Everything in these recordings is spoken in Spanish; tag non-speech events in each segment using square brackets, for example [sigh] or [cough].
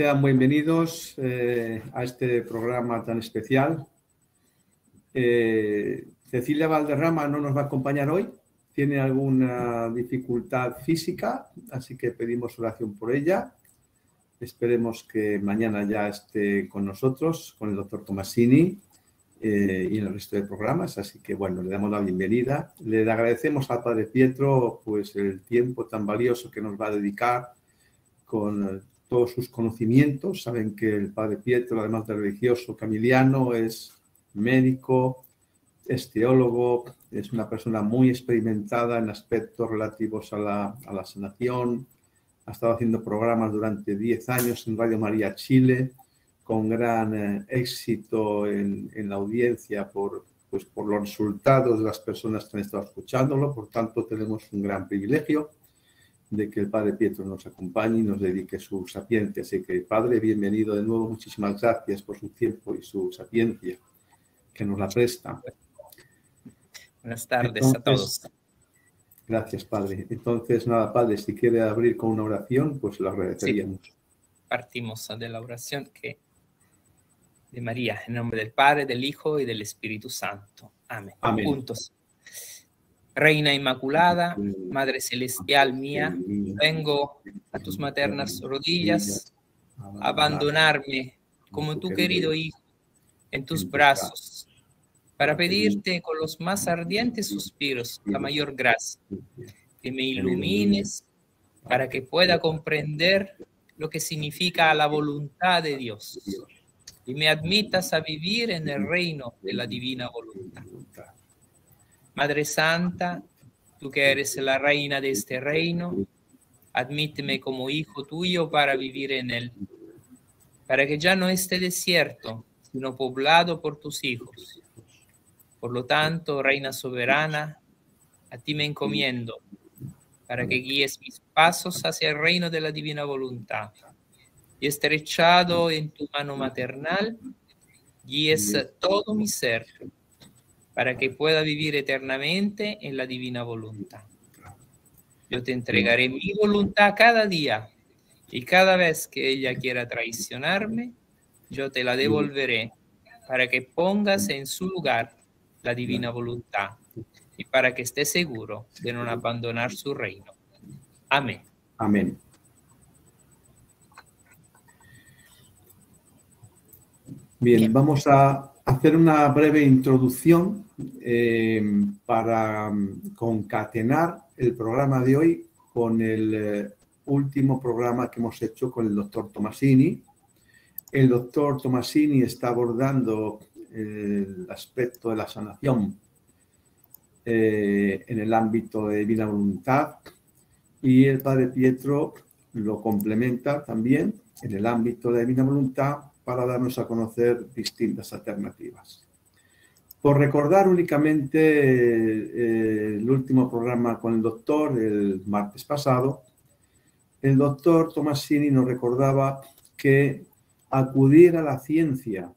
Sean bienvenidos eh, a este programa tan especial. Eh, Cecilia Valderrama no nos va a acompañar hoy, tiene alguna dificultad física, así que pedimos oración por ella. Esperemos que mañana ya esté con nosotros, con el doctor Tomasini eh, y el resto de programas. Así que bueno, le damos la bienvenida. Le agradecemos al Padre Pietro pues, el tiempo tan valioso que nos va a dedicar con todos sus conocimientos. Saben que el padre Pietro, además de religioso camiliano, es médico, es teólogo, es una persona muy experimentada en aspectos relativos a la, sanación. Ha estado haciendo programas durante 10 años en Radio María Chile, con gran eh, éxito en, en, la audiencia por, pues, por los resultados de las personas que han estado escuchándolo. Por tanto, tenemos un gran privilegio de que el Padre Pietro nos acompañe y nos dedique su sapiencia. Así que, Padre, bienvenido de nuevo. Muchísimas gracias por su tiempo y su sapiencia que nos la presta. Buenas tardes a todos. Gracias, Padre. Entonces, nada, Padre, si quiere abrir con una oración, pues la agradeceríamos. Partimos de la oración que de María, en nombre del Padre, del Hijo y del Espíritu Santo. Amén. Amén. Reina Inmaculada, mm. Madre Celestial mía, vengo a tus maternas rodillas, a abandonarme como tu querido hijo en tus brazos, para pedirte con los más ardientes suspiros la mayor gracia, que me ilumines para que pueda comprender lo que significa la voluntad de Dios y me admitas a vivir en el reino de la divina voluntad. Madre Santa, tú que eres la reina de este reino, admíteme como hijo tuyo para vivir en él, para que ya no esté desierto, sino poblado por tus hijos. Por lo tanto, Reina Soberana, a ti me encomiendo, para que guíes mis pasos hacia el reino de la divina voluntad. Y estrechado en tu mano maternal, guíes todo mi ser para que pueda vivir eternamente en la divina voluntad. Yo te entregaré mi voluntad cada día y cada vez que ella quiera traicionarme, yo te la devolveré para que pongas en su lugar la divina voluntad y para que esté seguro de no abandonar su reino. Amén. Amén. Bien, vamos a hacer una breve introducción eh, para mm, concatenar el programa de hoy con el eh, último programa que hemos hecho con el doctor Tomasini. El doctor Tomasini está abordando eh, el aspecto de la sanación en el ámbito de divina voluntad y el padre Pietro lo complementa también en el ámbito de divina voluntad para darnos a conocer distintas alternativas por recordar únicamente eh, el último programa con el doctor el martes pasado, el doctor Tomasini nos recordaba que acudir a la ciencia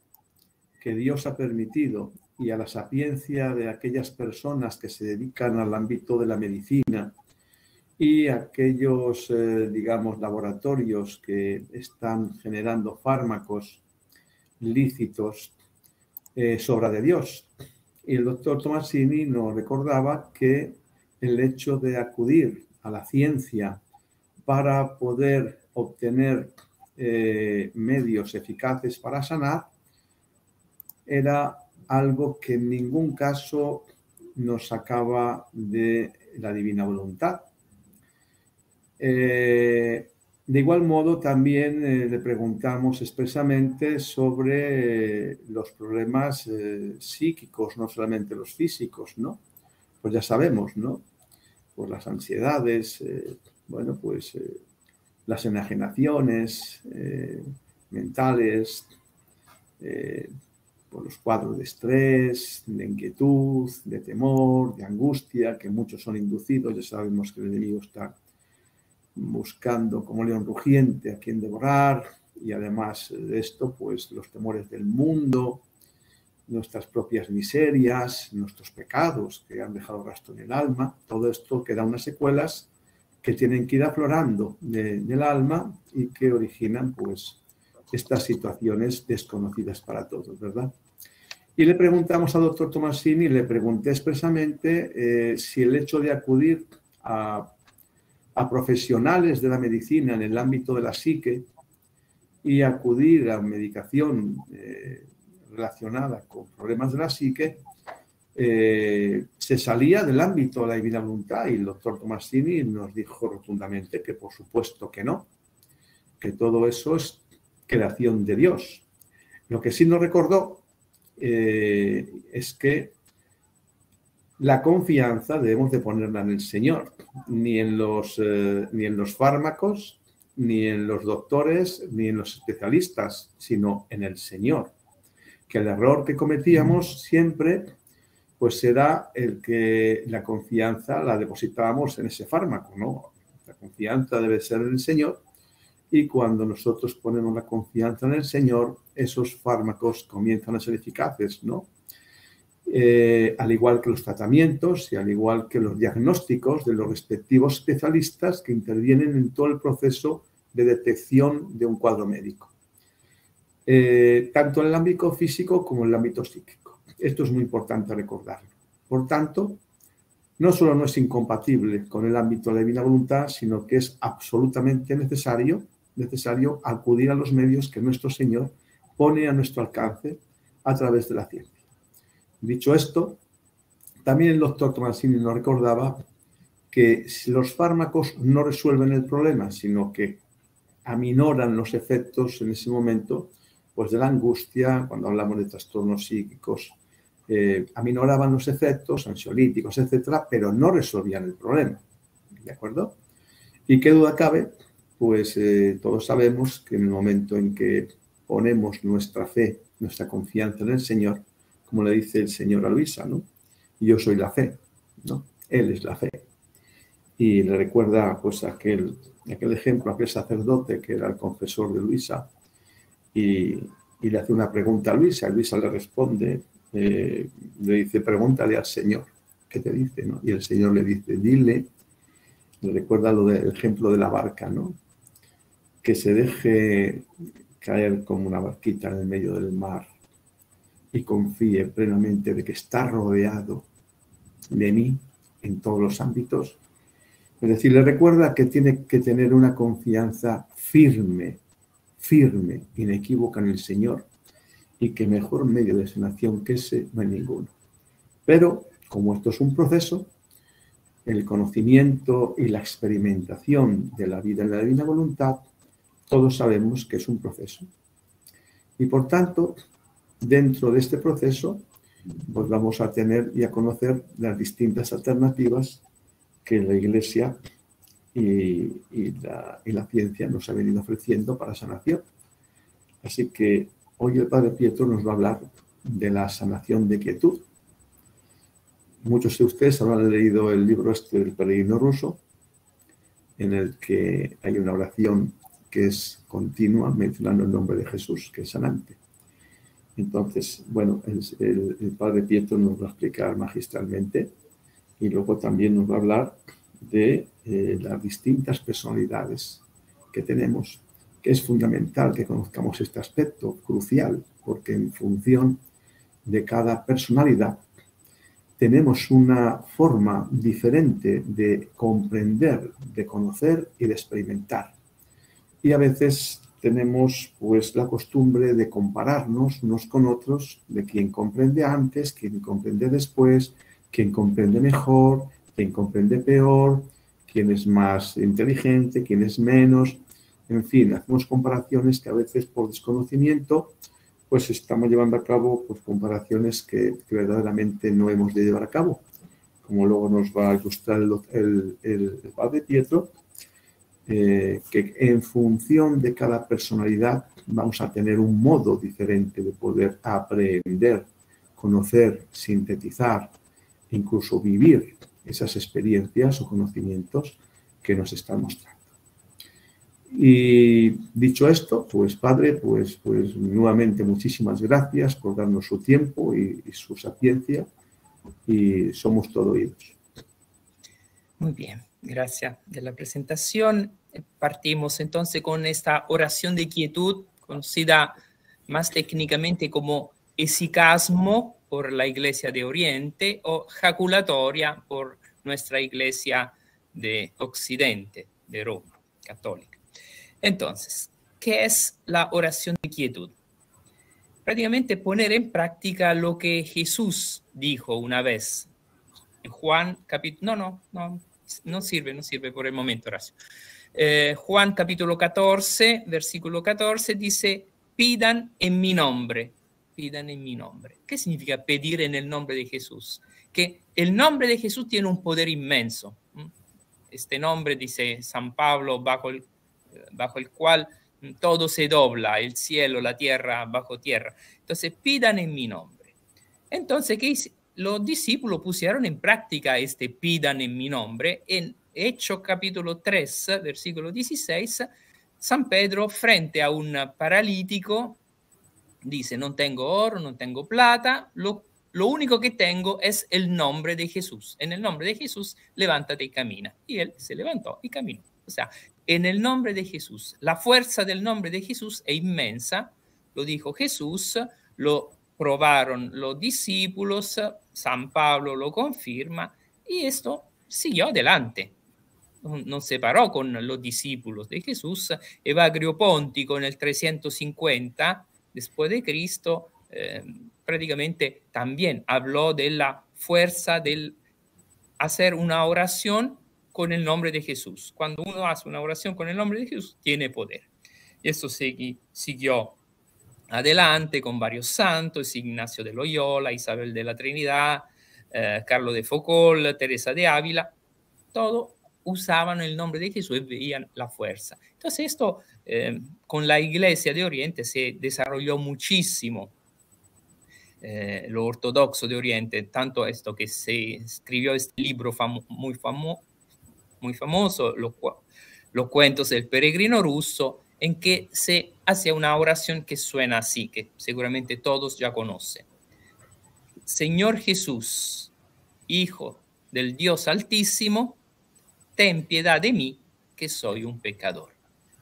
que Dios ha permitido y a la sapiencia de aquellas personas que se dedican al ámbito de la medicina y aquellos, eh, digamos, laboratorios que están generando fármacos lícitos es eh, obra de Dios. Y el doctor Tomasini nos recordaba que el hecho de acudir a la ciencia para poder obtener eh, medios eficaces para sanar era algo que en ningún caso nos sacaba de la divina voluntad. Eh, de igual modo, también eh, le preguntamos expresamente sobre eh, los problemas eh, psíquicos, no solamente los físicos, ¿no? Pues ya sabemos, ¿no? Pues las ansiedades, bueno, pues las enajenaciones mentales, por los cuadros de estrés, de inquietud, de temor, de angustia, que muchos son inducidos, ya sabemos que el enemigo está buscando como león rugiente a quien devorar y además de esto, pues los temores del mundo, nuestras propias miserias, nuestros pecados que han dejado rastro en el alma, todo esto que da unas secuelas que tienen que ir aflorando en el alma y que originan pues estas situaciones desconocidas para todos, ¿verdad? Y le preguntamos al doctor Tomasini, le pregunté expresamente eh, si el hecho de acudir a a profesionales de la medicina en el ámbito de la psique y acudir a medicación eh, relacionada con problemas de la psique, eh, se salía del ámbito de la divina voluntad y el doctor Tomasini nos dijo rotundamente que por supuesto que no, que todo eso es creación de Dios. Lo que sí nos recordó eh, es que la confianza debemos de ponerla en el Señor, ni en los, eh, ni en los fármacos, ni en los doctores, ni en los especialistas, sino en el Señor. Que el error que cometíamos siempre, pues era el que la confianza la depositábamos en ese fármaco, ¿no? La confianza debe ser en el Señor y cuando nosotros ponemos la confianza en el Señor, esos fármacos comienzan a ser eficaces, ¿no? Eh, al igual que los tratamientos y al igual que los diagnósticos de los respectivos especialistas que intervienen en todo el proceso de detección de un cuadro médico, eh, tanto en el ámbito físico como en el ámbito psíquico. Esto es muy importante recordarlo. Por tanto, no solo no es incompatible con el ámbito de la divina voluntad, sino que es absolutamente necesario, necesario acudir a los medios que nuestro Señor pone a nuestro alcance a través de la ciencia. Dicho esto, también el doctor Tomasini nos recordaba que los fármacos no resuelven el problema, sino que aminoran los efectos en ese momento, pues de la angustia, cuando hablamos de trastornos psíquicos, eh, aminoraban los efectos ansiolíticos, etcétera, pero no resolvían el problema. ¿De acuerdo? Y qué duda cabe, pues eh, todos sabemos que en el momento en que ponemos nuestra fe, nuestra confianza en el Señor, como le dice el Señor a Luisa, ¿no? Yo soy la fe, ¿no? Él es la fe. Y le recuerda pues aquel, aquel ejemplo, aquel sacerdote que era el confesor de Luisa y, le hace una pregunta a Luisa, Luisa le responde, eh, le dice, pregúntale al Señor, ¿qué te dice? ¿no? Y el Señor le dice, dile, le recuerda lo del ejemplo de la barca, ¿no? Que se deje caer como una barquita en el medio del mar y confíe plenamente de que está rodeado de mí en todos los ámbitos. Es decir, le recuerda que tiene que tener una confianza firme, firme, inequívoca en el Señor y que mejor medio de sanación que ese no hay ninguno. Pero como esto es un proceso, el conocimiento y la experimentación de la vida en la divina voluntad, todos sabemos que es un proceso. Y por tanto, dentro de este proceso, pues vamos a tener y a conocer las distintas alternativas que la Iglesia y, la, la, ciencia nos ha venido ofreciendo para sanación. Así que hoy el Padre Pietro nos va a hablar de la sanación de quietud. Muchos de ustedes habrán leído el libro este del peregrino ruso, en el que hay una oración que es continua mencionando el nombre de Jesús, que es sanante. Entonces, bueno, el, padre Pietro nos va a explicar magistralmente y luego también nos va a hablar de eh, las distintas personalidades que tenemos, que es fundamental que conozcamos este aspecto crucial, porque en función de cada personalidad tenemos una forma diferente de comprender, de conocer y de experimentar. Y a veces tenemos pues la costumbre de compararnos unos con otros, de quien comprende antes, quien comprende después, quien comprende mejor, quien comprende peor, quién es más inteligente, quién es menos, en fin, hacemos comparaciones que a veces por desconocimiento pues estamos llevando a cabo pues, comparaciones que, verdaderamente no hemos de llevar a cabo, como luego nos va a ilustrar el padre Pietro, eh, que en función de cada personalidad vamos a tener un modo diferente de poder aprender, conocer, sintetizar, incluso vivir esas experiencias o conocimientos que nos están mostrando. Y dicho esto, pues padre, pues, pues nuevamente muchísimas gracias por darnos su tiempo y, su sapiencia y somos todo oídos. Muy bien. Gracias de la presentación. Eh, partimos entonces con esta oración de quietud, conocida más técnicamente como esicasmo por la Iglesia de Oriente o jaculatoria por nuestra Iglesia de Occidente, de Roma, católica. Entonces, ¿qué es la oración de quietud? Prácticamente poner en práctica lo que Jesús dijo una vez. En Juan capítulo... No, no, no, no sirve, no sirve por el momento, Horacio. Eh, Juan capítulo 14, versículo 14 dice, pidan en mi nombre, pidan en mi nombre. ¿Qué significa pedir en el nombre de Jesús? Que el nombre de Jesús tiene un poder inmenso. Este nombre, dice San Pablo, bajo el, bajo el cual todo se dobla, el cielo, la tierra, bajo tierra. Entonces, pidan en mi nombre. Entonces, ¿qué, los discípulos pusieron en práctica este pidan en mi nombre. En Hecho capítulo 3, versículo 16, San Pedro frente a un paralítico dice, no tengo oro, no tengo plata, lo, lo único que tengo es el nombre de Jesús. En el nombre de Jesús, levántate y camina. Y él se levantó y caminó. O sea, en el nombre de Jesús, la fuerza del nombre de Jesús es inmensa, lo dijo Jesús, lo probaron los discípulos, eh, San Pablo lo confirma, y esto siguió adelante. No se paró con los discípulos de Jesús. Evagrio Pontico, en el 350 después de Cristo eh, prácticamente también habló de la fuerza del hacer una oración con el nombre de Jesús. Cuando uno hace una oración con el nombre de Jesús, tiene poder. Y esto siguió adelante con varios santos, Ignacio de Loyola, Isabel de la Trinidad, eh, Carlos de Foucault, Teresa de Ávila, todos usaban el nombre de Jesús y veían la fuerza. Entonces esto eh, con la iglesia de Oriente se desarrolló muchísimo. Eh, lo ortodoxo de Oriente, tanto esto que se escribió este libro muy, famoso, los, los cuentos del peregrino ruso, en que se hace una oración que suena así, que seguramente todos ya conocen. Señor Jesús, Hijo del Dios Altísimo, ten piedad de mí, que soy un pecador.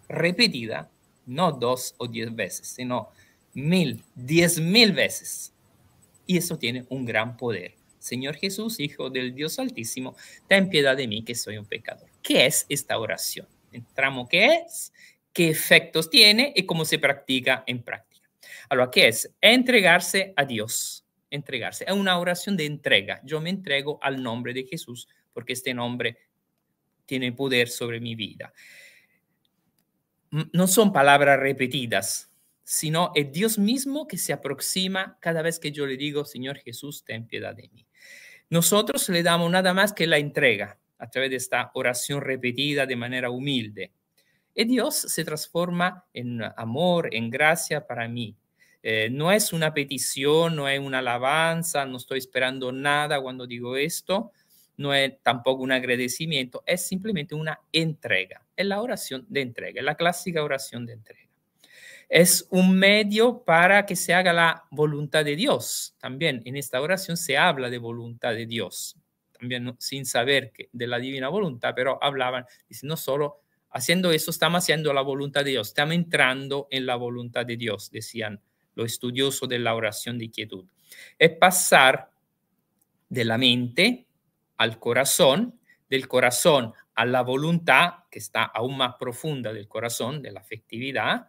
Repetida, no dos o diez veces, sino mil, diez mil veces. Y eso tiene un gran poder. Señor Jesús, Hijo del Dios Altísimo, ten piedad de mí, que soy un pecador. ¿Qué es esta oración? Entramos, ¿qué es? qué efectos tiene y cómo se practica en práctica. Ahora, ¿qué es? Entregarse a Dios. Entregarse. Es una oración de entrega. Yo me entrego al nombre de Jesús porque este nombre tiene poder sobre mi vida. No son palabras repetidas, sino es Dios mismo que se aproxima cada vez que yo le digo, Señor Jesús, ten piedad de mí. Nosotros le damos nada más que la entrega a través de esta oración repetida de manera humilde, y Dios se transforma en amor, en gracia para mí. Eh, no es una petición, no es una alabanza, no estoy esperando nada cuando digo esto, no es tampoco un agradecimiento, es simplemente una entrega. Es la oración de entrega, es la clásica oración de entrega. Es un medio para que se haga la voluntad de Dios. También en esta oración se habla de voluntad de Dios. También sin saber que de la divina voluntad, pero hablaban, diciendo no solo Haciendo eso, estamos haciendo la voluntad de Dios, estamos entrando en la voluntad de Dios, decían los estudiosos de la oración de quietud. Es pasar de la mente al corazón, del corazón a la voluntad, que está aún más profunda del corazón, de la afectividad,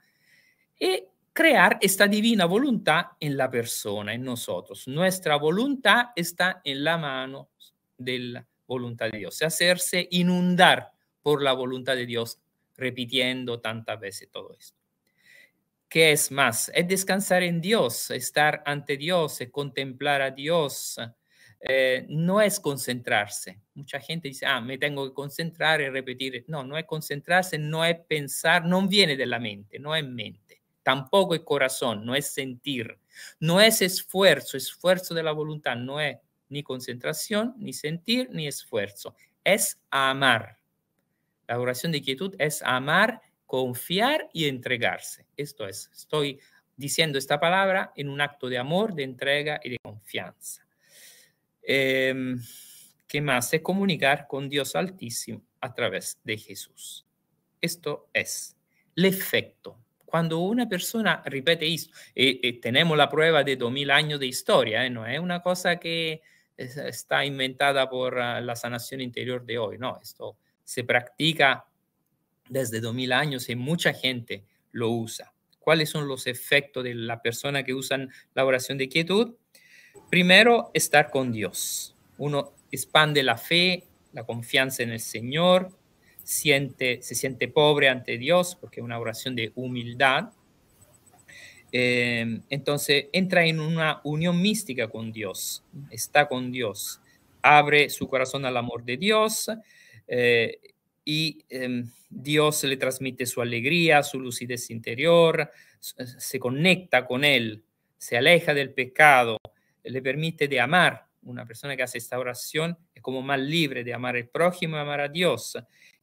y crear esta divina voluntad en la persona, en nosotros. Nuestra voluntad está en la mano de la voluntad de Dios, hacerse inundar por la voluntad de Dios, repitiendo tantas veces todo esto. ¿Qué es más? Es descansar en Dios, estar ante Dios, es contemplar a Dios. Eh, no es concentrarse. Mucha gente dice, ah, me tengo que concentrar y repetir. No, no es concentrarse, no es pensar, no viene de la mente, no es mente. Tampoco es corazón, no es sentir. No es esfuerzo, esfuerzo de la voluntad, no es ni concentración, ni sentir, ni esfuerzo. Es amar la oración de quietud es amar, confiar y entregarse. Esto es, estoy diciendo esta palabra en un acto de amor, de entrega y de confianza. Em, ¿Qué más? Es comunicar con Dios Altísimo a través de Jesús. Esto es el efecto. Cuando una persona repite esto, eh, eh, tenemos la prueba de 2000 años de historia, ¿eh? no es una cosa que está inventada por ah, la sanación interior de hoy, no, esto se practica desde 2000 años y mucha gente lo usa. ¿Cuáles son los efectos de la persona que usan la oración de quietud? Primero, estar con Dios. Uno expande la fe, la confianza en el Señor, siente, se siente pobre ante Dios porque es una oración de humildad. Eh, entonces entra en una unión mística con Dios, está con Dios, abre su corazón al amor de Dios, eh, y em, Dios le transmite su alegría, su lucidez interior, eh, se conecta con Él, se aleja del pecado, le permite de amar. Una persona que hace esta oración es como más libre de amar al prójimo y amar a Dios.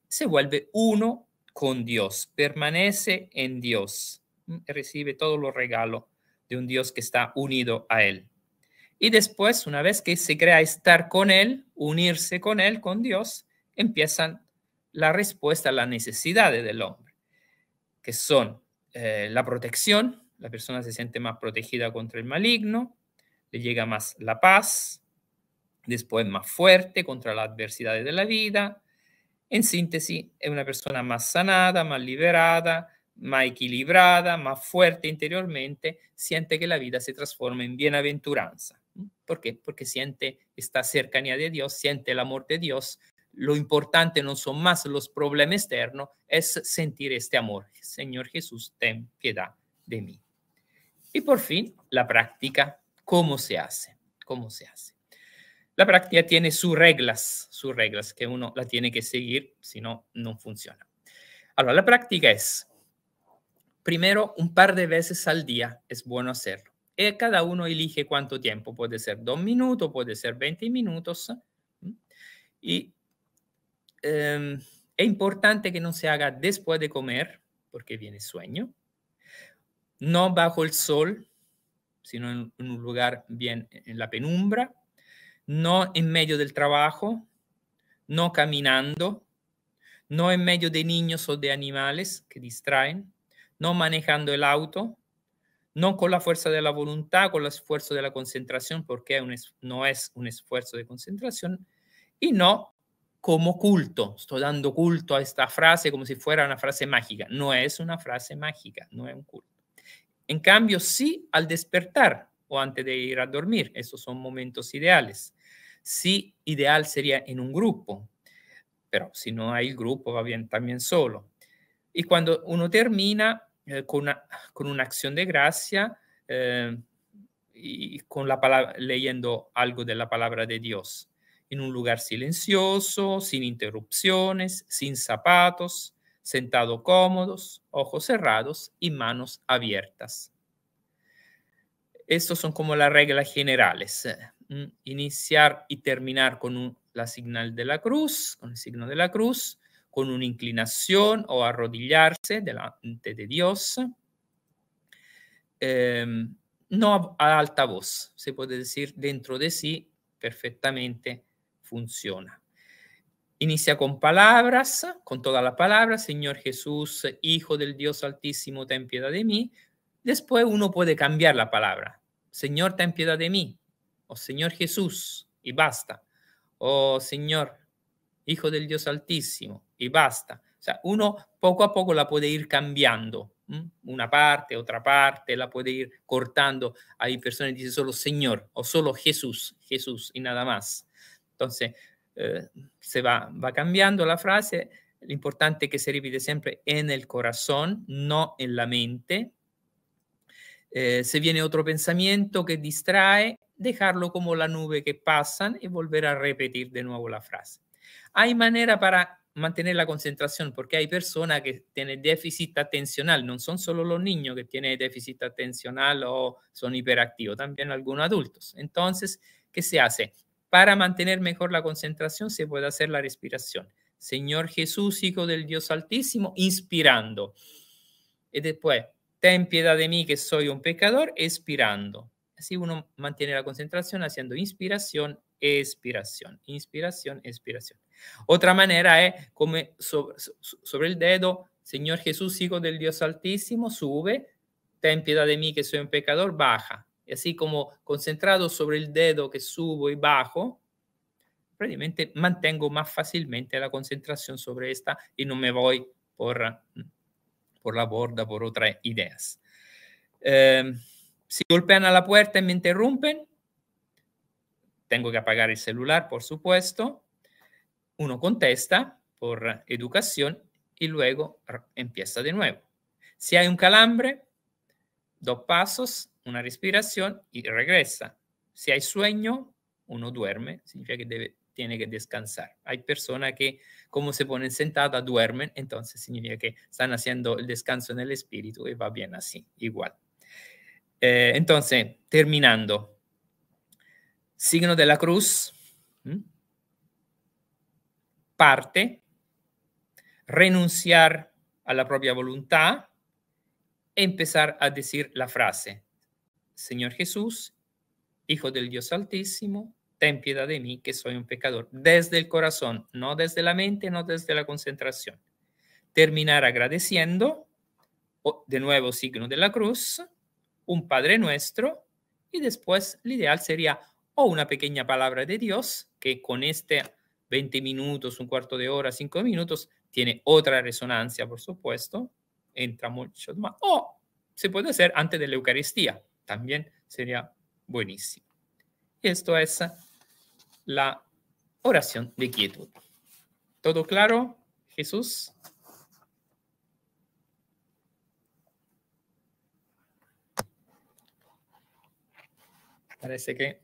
Se vuelve uno con Dios, permanece en Dios, mm, recibe todos los regalos de un Dios que está unido a Él. Y después, una vez que se crea estar con Él, unirse con Él, con Dios, empiezan la respuesta a las necesidades del hombre, que son eh, la protección, la persona se siente más protegida contra el maligno, le llega más la paz, después más fuerte contra las adversidades de la vida. En síntesis, es una persona más sanada, más liberada, más equilibrada, más fuerte interiormente, siente que la vida se transforma en bienaventuranza. ¿Por qué? Porque siente esta cercanía de Dios, siente el amor de Dios, lo importante no son más los problemas externos, es sentir este amor. Señor Jesús, ten piedad de mí. Y por fin, la práctica, ¿cómo se hace? ¿Cómo se hace? La práctica tiene sus reglas, sus reglas que uno la tiene que seguir, si no, no funciona. Ahora, la práctica es, primero, un par de veces al día es bueno hacerlo. Y eh, cada uno elige cuánto tiempo, puede ser dos minutos, puede ser 20 minutos. Y Em, es importante que no se haga después de comer, porque viene sueño. No bajo el sol, sino en, en un lugar bien en la penumbra. No en medio del trabajo, no caminando, no en medio de niños o de animales que distraen, no manejando el auto, no con la fuerza de la voluntad, con el esfuerzo de la concentración, porque no es un esfuerzo de concentración, y no como culto. Estoy dando culto a esta frase como si fuera una frase mágica. No es una frase mágica, no es un culto. En cambio, sí al despertar o antes de ir a dormir. Esos son momentos ideales. Sí, ideal sería en un grupo, pero si no hay grupo, va bien también solo. Y cuando uno termina eh, con, una, acción de gracia, eh, y con la leyendo algo de la palabra de Dios en un lugar silencioso, sin interrupciones, sin zapatos, sentado cómodos, ojos cerrados y manos abiertas. Estos son como las reglas generales. ¿eh? Mm, iniciar y terminar con la señal de la cruz, con el signo de la cruz, con una inclinación o arrodillarse delante de Dios. Em, no a alta voz, se puede decir dentro de sí perfectamente funciona. Inicia con palabras, con toda la palabra, Señor Jesús, Hijo del Dios Altísimo, ten piedad de mí. Después uno puede cambiar la palabra. Señor, ten piedad de mí. O Señor Jesús, y basta. O Señor, Hijo del Dios Altísimo, y basta. O sea, uno poco a poco la puede ir cambiando. Una parte, otra parte, la puede ir cortando. Hay personas que dicen solo Señor o solo Jesús, Jesús y nada más. Entonces, eh, se va, va cambiando la frase. Lo importante es que se repite siempre en el corazón, no en la mente. Eh, se viene otro pensamiento que distrae, dejarlo como la nube que pasan y volver a repetir de nuevo la frase. Hay manera para mantener la concentración porque hay personas que tienen déficit atencional, no son solo los niños que tienen déficit atencional o son hiperactivos, también algunos adultos. Entonces, ¿qué se hace? Para mantener mejor la concentración se puede hacer la respiración. Señor Jesús, Hijo del Dios Altísimo, inspirando. Y después, ten piedad de mí que soy un pecador, expirando. Así uno mantiene la concentración haciendo inspiración, expiración, inspiración, expiración. Otra manera es como sobre, sobre el dedo, Señor Jesús, Hijo del Dios Altísimo, sube, ten piedad de mí que soy un pecador, baja y así como concentrado sobre el dedo que subo y bajo, prácticamente mantengo más fácilmente la concentración sobre esta y no me voy por, por la borda, por otras ideas. Em, si golpean a la puerta y me interrumpen, tengo que apagar el celular, por supuesto. Uno contesta por educación y luego empieza de nuevo. Si hay un calambre, dos pasos, una respiración y regresa. Si hay sueño, uno duerme, significa que debe, tiene que descansar. Hay personas que, como se ponen sentadas, duermen, entonces significa que están haciendo el descanso en el espíritu y va bien así, igual. Eh, entonces, terminando. Signo de la cruz, parte, renunciar a la propia voluntad, empezar a decir la frase, Señor Jesús, Hijo del Dios Altísimo, ten piedad de mí, que soy un pecador, desde el corazón, no desde la mente, no desde la concentración. Terminar agradeciendo, de nuevo signo de la cruz, un Padre nuestro, y después el ideal sería o una pequeña palabra de Dios, que con este 20 minutos, un cuarto de hora, 5 minutos, tiene otra resonancia, por supuesto, entra mucho más, o se puede hacer antes de la Eucaristía, también sería buenísimo. Esto es la oración de quietud. ¿Todo claro, Jesús? Parece que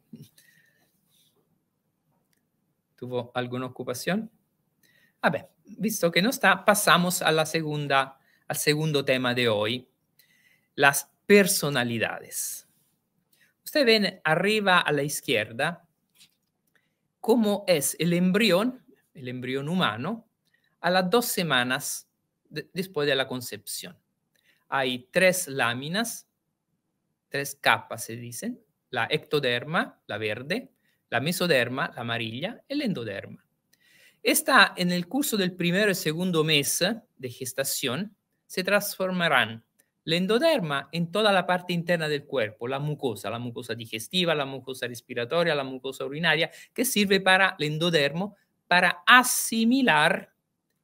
tuvo alguna ocupación. A ver, visto que no está, pasamos a la segunda, al segundo tema de hoy, las personalidades. Ustedes ven arriba a la izquierda cómo es el embrión, el embrión humano, a las dos semanas después de la concepción. Hay tres láminas, tres capas se dicen, la ectoderma, la verde, la mesoderma, la amarilla, el endoderma. Esta, en el curso del primero y segundo mes de gestación, se transformarán endoderma en toda la parte interna del cuerpo, la mucosa, la mucosa digestiva, la mucosa respiratoria, la mucosa urinaria, que sirve para el endodermo para asimilar,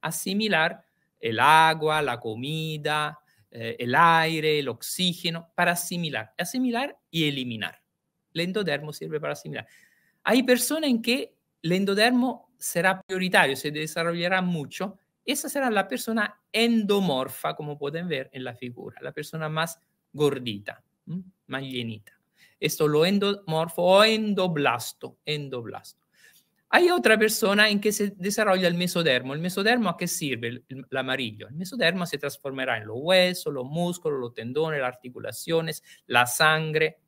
asimilar el agua, la comida, eh, el aire, el oxígeno, para asimilar, asimilar y eliminar. El endodermo sirve para asimilar. Hay personas en que el endodermo será prioritario, se desarrollará mucho esa será la persona endomorfa, como pueden ver en la figura, la persona más gordita, más llenita. Esto lo endomorfo o endoblasto, endoblasto. Hay otra persona en que se desarrolla el mesodermo. ¿El mesodermo a qué sirve el, amarillo? El mesodermo se transformará en los huesos, los músculos, los tendones, las articulaciones, la sangre,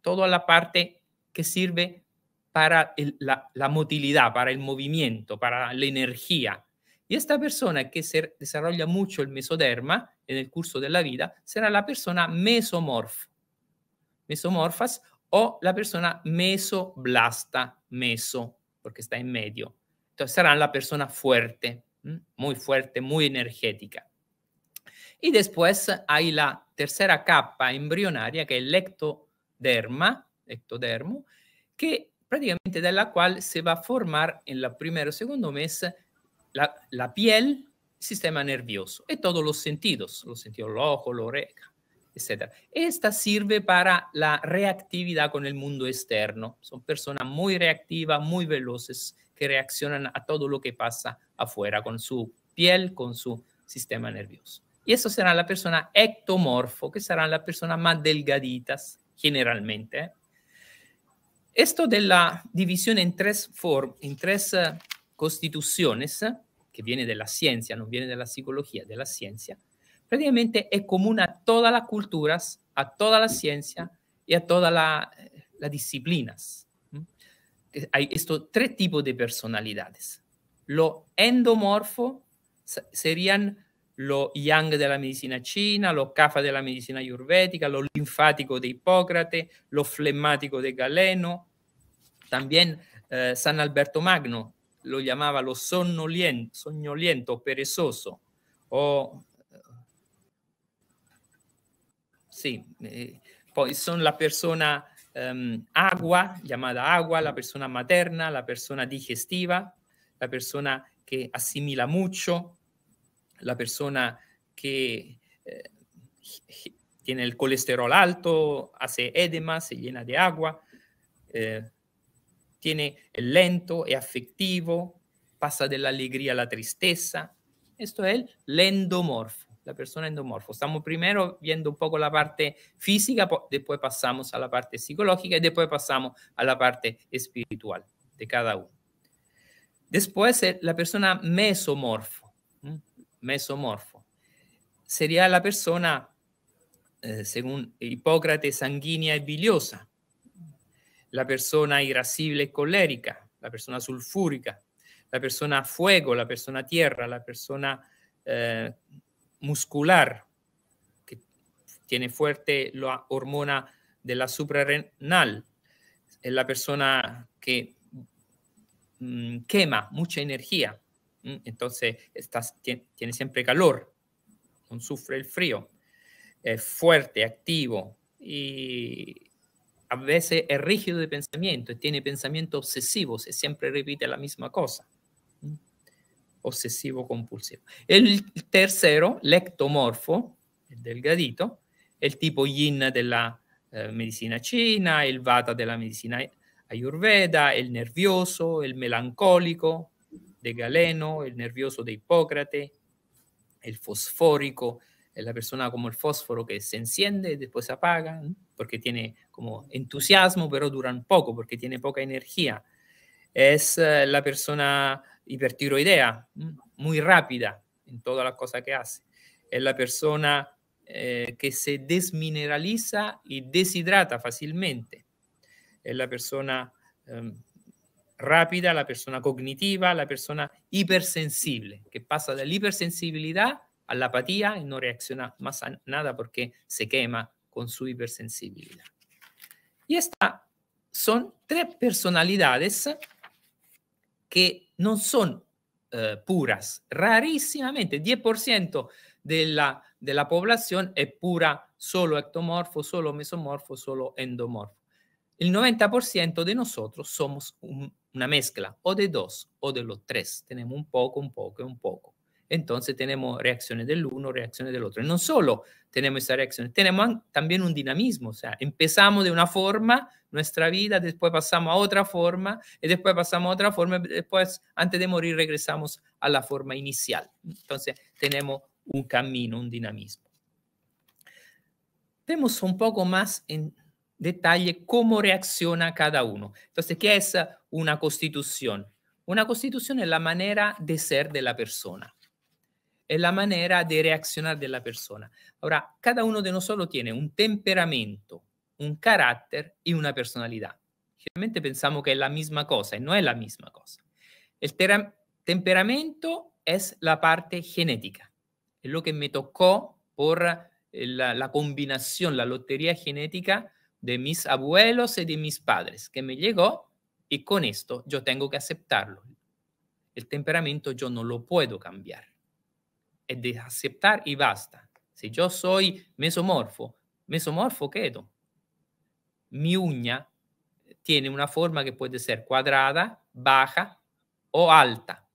toda la parte que sirve para la, la motilidad, para el movimiento, para la energía, y esta persona que se desarrolla mucho el mesoderma en el curso de la vida será la persona mesomorfa, mesomorfas o la persona mesoblasta, meso, porque está en medio. Entonces será la persona fuerte, muy fuerte, muy energética. Y después hay la tercera capa embrionaria, que es el ectoderma, ectodermo, que prácticamente de la cual se va a formar en el primero o segundo mes la, piel, sistema nervioso y todos los sentidos, los sentidos el ojo, la oreja, etc. Esta sirve para la reactividad con el mundo externo. Son personas muy reactivas, muy veloces, que reaccionan a todo lo que pasa afuera con su piel, con su sistema nervioso. Y eso será la persona ectomorfo, que será las persona más delgaditas generalmente. Esto de la división en tres, en tres eh, constituciones que viene de la ciencia, no viene de la psicología, de la ciencia, prácticamente es común a todas las culturas, a toda la ciencia, y a todas eh, las disciplinas. Hay estos tres tipos de personalidades. Lo endomorfo serían lo yang de la medicina china, lo kafa de la medicina yurvética, lo linfático de Hipócrates, lo flemático de Galeno, también eh, San Alberto Magno, lo llamaba lo sonnoliento perezoso, o sí, eh, pues son la persona em, agua, llamada agua, la persona materna, la persona digestiva, la persona que asimila mucho, la persona que eh, tiene el colesterol alto, hace edema, se llena de agua, eh, tiene el lento, es afectivo, pasa de la alegría a la tristeza. Esto es el endomorfo, la persona endomorfo. Estamos primero viendo un poco la parte física, después pasamos a la parte psicológica y después pasamos a la parte espiritual de cada uno. Después eh, la persona mesomorfo, mesomorfo. Sería la persona, eh, según Hipócrates, sanguínea y biliosa la persona irascible y colérica, la persona sulfúrica, la persona fuego, la persona tierra, la persona eh, muscular, que tiene fuerte la hormona de la suprarrenal, es la persona que mm, quema mucha energía, entonces tiene, tiene, siempre calor, no sufre el frío, es fuerte, activo y a veces es rígido de pensamiento, tiene pensamiento obsesivo, se siempre repite la misma cosa. Obsesivo compulsivo. El tercero, lectomorfo, el delgadito, el tipo yin de la eh, medicina china, el vata de la medicina ayurveda, el nervioso, el melancólico de Galeno, el nervioso de Hipócrates, el fosfórico, eh, la persona como el fósforo que se enciende y después se apaga porque tiene como entusiasmo, pero duran poco, porque tiene poca energía. Es eh, la persona hipertiroidea, muy rápida en todas las cosas que hace. Es la persona eh, que se desmineraliza y deshidrata fácilmente. Es la persona em, rápida, la persona cognitiva, la persona hipersensible, que pasa de la hipersensibilidad a la apatía y no reacciona más a nada porque se quema con su hipersensibilidad. Y estas son tres personalidades que no son eh, puras. Rarísimamente, 10% de la, de la población es pura, solo ectomorfo, solo mesomorfo, solo endomorfo. El 90% de nosotros somos una mezcla o de dos o de los tres. Tenemos un poco, un poco un poco entonces tenemos reacciones del uno, reacciones del otro. Y no solo tenemos esas reacciones, tenemos también un dinamismo, o sea, empezamos de una forma nuestra vida, después pasamos a otra forma, y después pasamos a otra forma, y después, antes de morir, regresamos a la forma inicial. Entonces, tenemos un camino, un dinamismo. Vemos un poco más en detalle cómo reacciona cada uno. Entonces, ¿qué es una constitución? Una constitución es la manera de ser de la persona es la manera de reaccionar de la persona. Ahora, cada uno de nosotros tiene un temperamento, un carácter y una personalidad. Generalmente pensamos que es la misma cosa y no es la misma cosa. El temperamento es la parte genética, es lo que me tocó por eh, la, la combinación, la lotería genética de mis abuelos y de mis padres, que me llegó y con esto yo tengo que aceptarlo. El temperamento yo no lo puedo cambiar es de aceptar y basta. Si yo soy mesomorfo, mesomorfo quedo. Mi uña tiene una forma que puede ser cuadrada, baja o alta.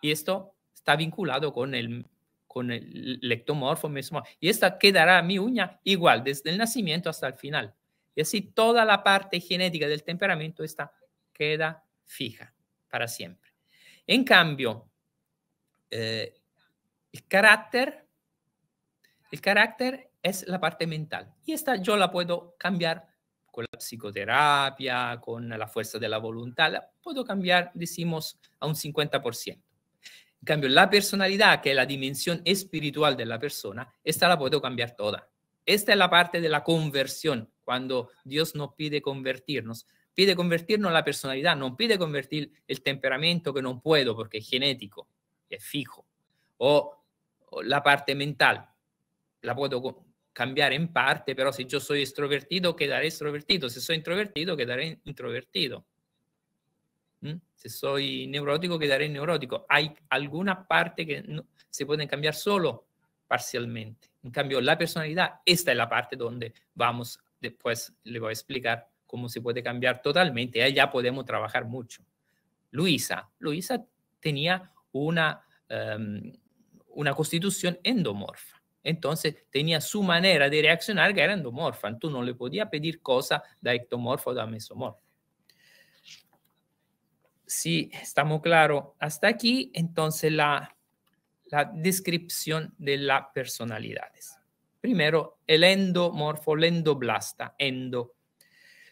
Y esto está vinculado con el, con el lectomorfo, mesomorfo. Y esta quedará mi uña igual desde el nacimiento hasta el final. Y así toda la parte genética del temperamento está, queda fija para siempre. En cambio, eh, el carácter, el carácter es la parte mental. Y esta yo la puedo cambiar con la psicoterapia, con la fuerza de la voluntad, la puedo cambiar, decimos, a un 50%. En cambio, la personalidad, que es la dimensión espiritual de la persona, esta la puedo cambiar toda. Esta es la parte de la conversión, cuando Dios nos pide convertirnos. Pide convertirnos la personalidad, no pide convertir el temperamento que no puedo porque es genético, es fijo. O la parte mental. La puedo cambiar en parte, pero si yo soy extrovertido, quedaré extrovertido. Si soy introvertido, quedaré introvertido. ¿Mm? Si soy neurótico, quedaré neurótico. Hay alguna parte que se puede cambiar solo parcialmente. En cambio, la personalidad, esta es la parte donde vamos, después le voy a explicar cómo se puede cambiar totalmente. Allá podemos trabajar mucho. Luisa, Luisa tenía una... Em, una constitución endomorfa. Entonces tenía su manera de reaccionar que era endomorfa. Tú no le podías pedir cosa de ectomorfo o de mesomorfo. Si estamos claros hasta aquí, entonces la, la descripción de las personalidades. Primero, el endomorfo, el endoblasta, endo.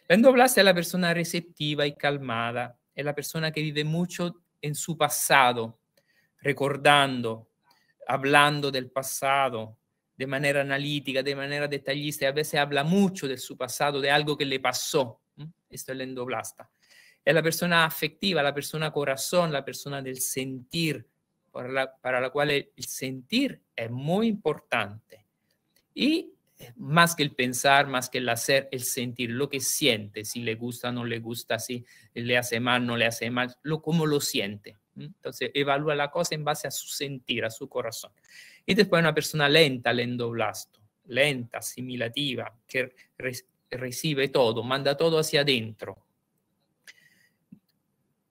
El endoblasta es la persona receptiva y calmada, es la persona que vive mucho en su pasado, recordando, hablando del pasado de manera analítica, de manera detallista, y a veces habla mucho de su pasado, de algo que le pasó. Esto es el endoblasta. Es la persona afectiva, la persona corazón, la persona del sentir, para la, cual el sentir es muy importante. Y más que el pensar, más que el hacer, el sentir, lo que siente, si le gusta, no le gusta, si le hace mal, no le hace mal, lo, como lo siente. Entonces, evalúa la cosa en base a su sentir, a su corazón. Y después una persona lenta al lenta, asimilativa, que recibe todo, manda todo hacia adentro.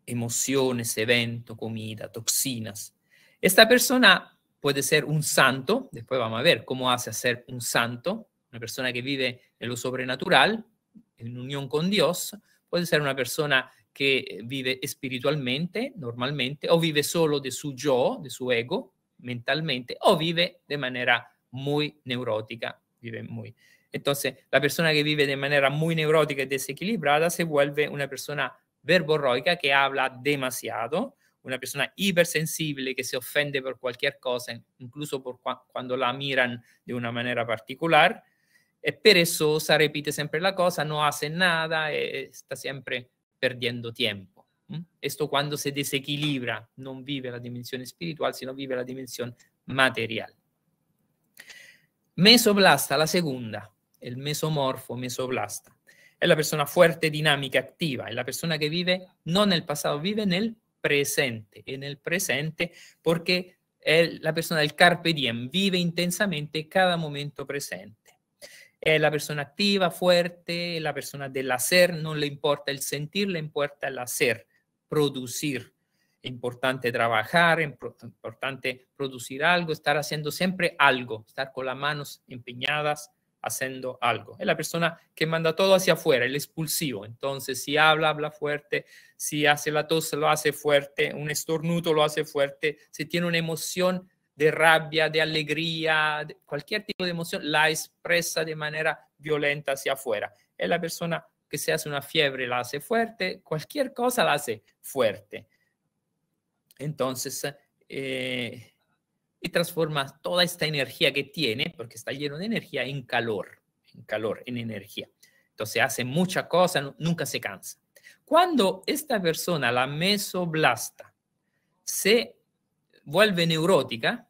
Emociones, evento, comida, toxinas. Esta persona puede ser un santo, después vamos a ver cómo hace a ser un santo, una persona que vive en lo sobrenatural, en unión con Dios, puede ser una persona che vive spiritualmente, normalmente, o vive solo de su yo, de su ego, mentalmente, o vive de manera muy neurótica. Vive muy. Entonces, la persona que vive de manera muy neurótica y desequilibrada se vuelve una persona verborroica que habla demasiado, una persona hipersensible que se ofende por cualquier cosa, incluso por cu cuando la miran de una manera particular, es perezosa, repite siempre la cosa, no hace nada, está siempre perdiendo tempo. Questo mm? quando se desequilibra, non vive la dimensione espiritual, sino vive la dimensione material. Mesoblasta, la seconda, il mesomorfo, mesoblasta. È la persona fuerte, dinamica, attiva, è la persona che vive non nel passato, vive nel presente e nel presente perché è la persona del carpe diem, vive intensamente cada momento presente. Es eh, la persona activa, fuerte, la persona del hacer, no le importa el sentir, le importa el hacer, producir. importante trabajar, importante producir algo, estar haciendo siempre algo, estar con las manos empeñadas haciendo algo. Es la persona que manda todo hacia afuera, el expulsivo. Entonces, si habla, habla fuerte, si hace la tos, lo hace fuerte, un estornudo, lo hace fuerte, si tiene una emoción de rabia, de alegría, cualquier tipo de emoción, la expresa de manera violenta hacia afuera. Es la persona que se hace una fiebre, la hace fuerte, cualquier cosa la hace fuerte. Entonces, eh, y transforma toda esta energía que tiene, porque está lleno de energía, en calor, en calor, en energía. Entonces hace mucha cosa, nunca se cansa. Cuando esta persona, la mesoblasta, se vuelve neurótica,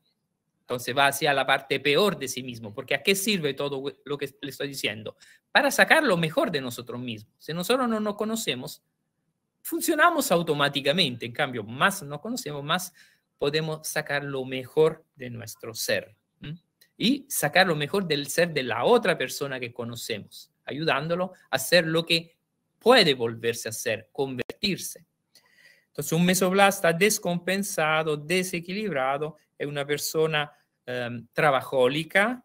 entonces va hacia la parte peor de sí mismo, porque ¿a qué sirve todo lo que le estoy diciendo? Para sacar lo mejor de nosotros mismos. Si nosotros no nos conocemos, funcionamos automáticamente, en cambio, más nos conocemos, más podemos sacar lo mejor de nuestro ser y sacar lo mejor del ser de la otra persona que conocemos, ayudándolo a ser lo que puede volverse a ser, convertirse. Entonces, un mesoblasta descompensado, desequilibrado, es una persona em, trabajólica,